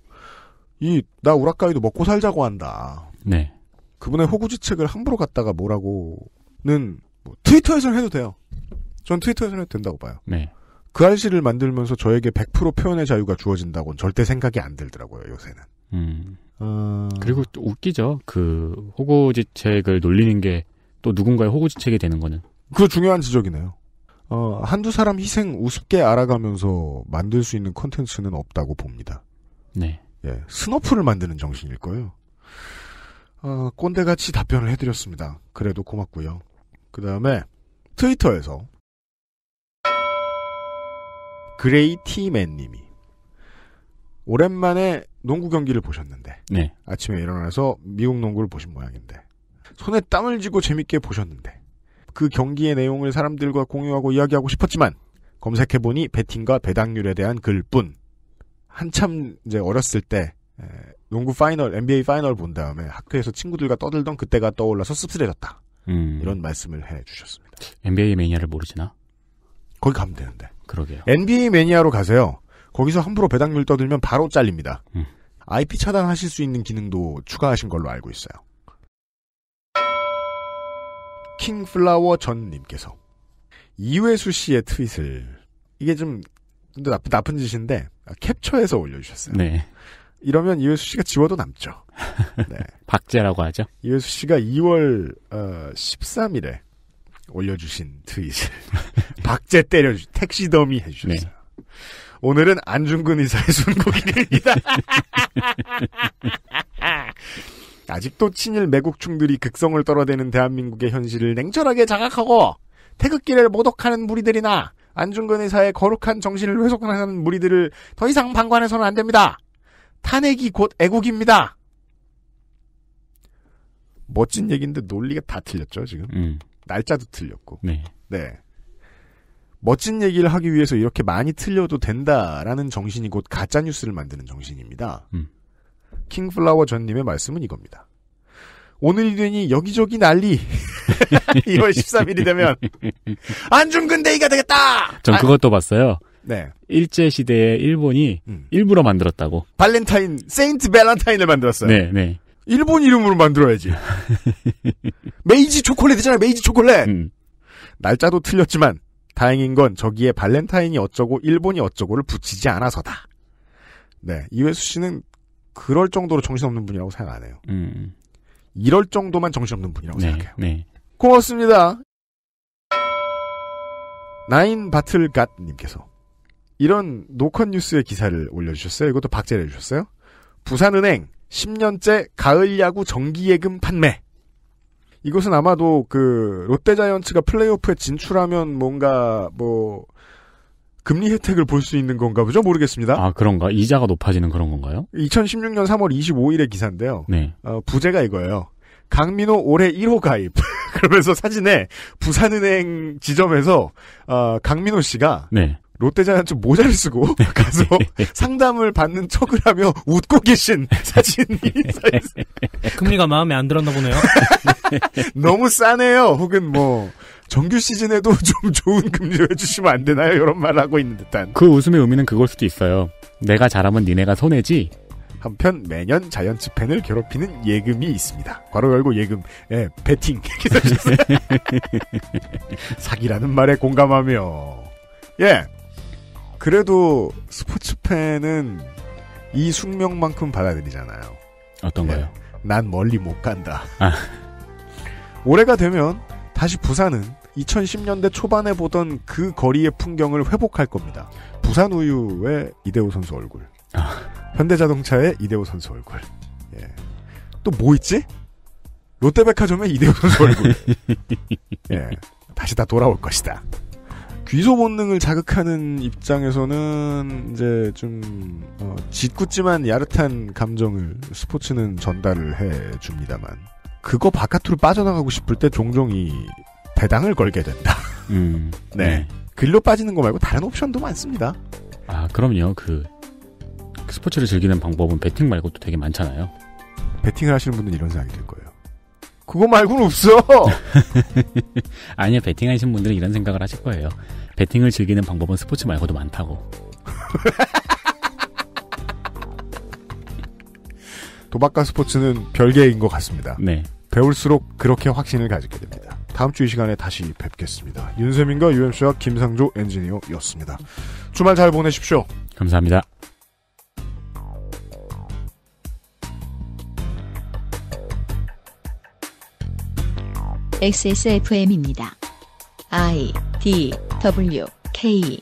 이 나 우라카이도 먹고 살자고 한다. 네. 그분의 호구지책을 함부로 갖다가 뭐라고는 뭐 트위터에서는 해도 돼요. 전 트위터에서는 해도 된다고 봐요. 네. 그 알씨를 만들면서 저에게 100% 표현의 자유가 주어진다고는 절대 생각이 안 들더라고요 요새는. 음. 어... 그리고 또 웃기죠. 그 호구지책을 놀리는 게 또 누군가의 호구지책이 되는 거는. 그 중요한 지적이네요. 어, 한두 사람 희생 우습게 알아가면서 만들 수 있는 컨텐츠는 없다고 봅니다. 네. 예, 스너프를 만드는 정신일 거예요. 어, 꼰대같이 답변을 해드렸습니다. 그래도 고맙고요. 그 다음에 트위터에서 그레이티맨님이 오랜만에 농구 경기를 보셨는데 네. 아침에 일어나서 미국 농구를 보신 모양인데 손에 땀을 쥐고 재밌게 보셨는데 그 경기의 내용을 사람들과 공유하고 이야기하고 싶었지만 검색해보니 배팅과 배당률에 대한 글뿐 한참 이제 어렸을 때 농구 파이널 NBA 파이널 본 다음에 학교에서 친구들과 떠들던 그때가 떠올라서 씁쓸해졌다 음. 이런 말씀을 해주셨습니다 NBA 매니아를 모르시나? 거기 가면 되는데 그러게요 NBA 매니아로 가세요 거기서 함부로 배당률 떠들면 바로 잘립니다 음. IP 차단하실 수 있는 기능도 추가하신 걸로 알고 있어요. 킹플라워 전님께서 이회수 씨의 트윗을 이게 좀 나쁜 나쁜 짓인데 캡처해서 올려주셨어요. 네. 이러면 이회수 씨가 지워도 남죠. 네. 박제라고 하죠. 이회수 씨가 2월 어, 13일에 올려주신 트윗을 박제 때려 주 택시더미 해주셨어요. 네. 오늘은 안중근 의사의 순고기입니다. 아직도 친일 매국충들이 극성을 떨어대는 대한민국의 현실을 냉철하게 자각하고 태극기를 모독하는 무리들이나 안중근 의사의 거룩한 정신을 훼손하는 무리들을 더 이상 방관해서는 안 됩니다. 탄핵이 곧 애국입니다. 멋진 얘기인데 논리가 다 틀렸죠 지금. 음. 날짜도 틀렸고. 네. 네. 멋진 얘기를 하기 위해서 이렇게 많이 틀려도 된다라는 정신이 곧 가짜 뉴스를 만드는 정신입니다. 음. 킹플라워 전님의 말씀은 이겁니다. 오늘이 되니 여기저기 난리. 2월 13일이 되면 안중근데이가 되겠다. 전 아. 그것도 아, 봤어요. 네. 일제 시대에 일본이 음. 일부러 만들었다고. 발렌타인 세인트 발렌타인을 만들었어요. 네, 네. 일본 이름으로 만들어야지. 메이지 초콜릿이잖아 메이지 초콜릿. 음. 날짜도 틀렸지만 다행인 건 저기에 발렌타인이 어쩌고 일본이 어쩌고를 붙이지 않아서다. 네, 이회수 씨는 그럴 정도로 정신없는 분이라고 생각 안 해요. 음. 이럴 정도만 정신없는 분이라고 네, 생각해요. 네. 고맙습니다. 나인 바틀갓님께서 이런 노컷 뉴스의 기사를 올려주셨어요. 이것도 박제를 해주셨어요. 부산은행 10년째 가을 야구 정기예금 판매. 이것은 아마도 그 롯데자이언츠가 플레이오프에 진출하면 뭔가 뭐 금리 혜택을 볼 수 있는 건가 보죠? 모르겠습니다. 아, 그런가? 이자가 높아지는 그런 건가요? 2016년 3월 25일의 기사인데요. 네. 어, 부제가 이거예요. 강민호 올해 1호 가입. 그러면서 사진에 부산은행 지점에서 어, 강민호 씨가 네. 롯데자이언츠 모자를 쓰고 가서 상담을 받는 척을 하며 웃고 계신 사진이 금리가 마음에 안 들었나 보네요. 너무 싸네요. 혹은 뭐 정규 시즌에도 좀 좋은 금리를 해주시면 안 되나요? 이런 말 하고 있는 듯한. 그 웃음의 의미는 그걸 수도 있어요. 내가 잘하면 니네가 손해지. 한편 매년 자이언츠 팬을 괴롭히는 예금이 있습니다. 괄호 열고 예금, 예, 베팅 사기라는 말에 공감하며 예. 그래도 스포츠 팬은 이 숙명만큼 받아들이잖아요. 어떤가요? 네. 난 멀리 못 간다. 아. 올해가 되면 다시 부산은 2010년대 초반에 보던 그 거리의 풍경을 회복할 겁니다. 부산 우유의 이대호 선수 얼굴. 아. 현대자동차의 이대호 선수 얼굴. 예. 또뭐 있지? 롯데백화점의 이대호 선수 얼굴. 예. 다시 다 돌아올 것이다. 귀소 본능을 자극하는 입장에서는 이제 좀 어, 짓궂지만 야릇한 감정을 스포츠는 전달을 해 줍니다만 그거 바깥으로 빠져나가고 싶을 때 종종 이 배당을 걸게 된다. 음, 네. 네. 글로 빠지는 거 말고 다른 옵션도 많습니다. 아 그럼요. 그, 그 스포츠를 즐기는 방법은 베팅 말고도 되게 많잖아요. 베팅을 하시는 분들은 이런 생각이 들 거예요. 그거 말고는 없어. 아니요, 베팅하신 분들은 이런 생각을 하실 거예요. 베팅을 즐기는 방법은 스포츠 말고도 많다고. 도박과 스포츠는 별개인 것 같습니다. 네. 배울수록 그렇게 확신을 가지게 됩니다. 다음 주 이 시간에 다시 뵙겠습니다. 윤세민과 UMC와 김상조 엔지니어였습니다. 주말 잘 보내십시오. 감사합니다. XSFM입니다. I D W K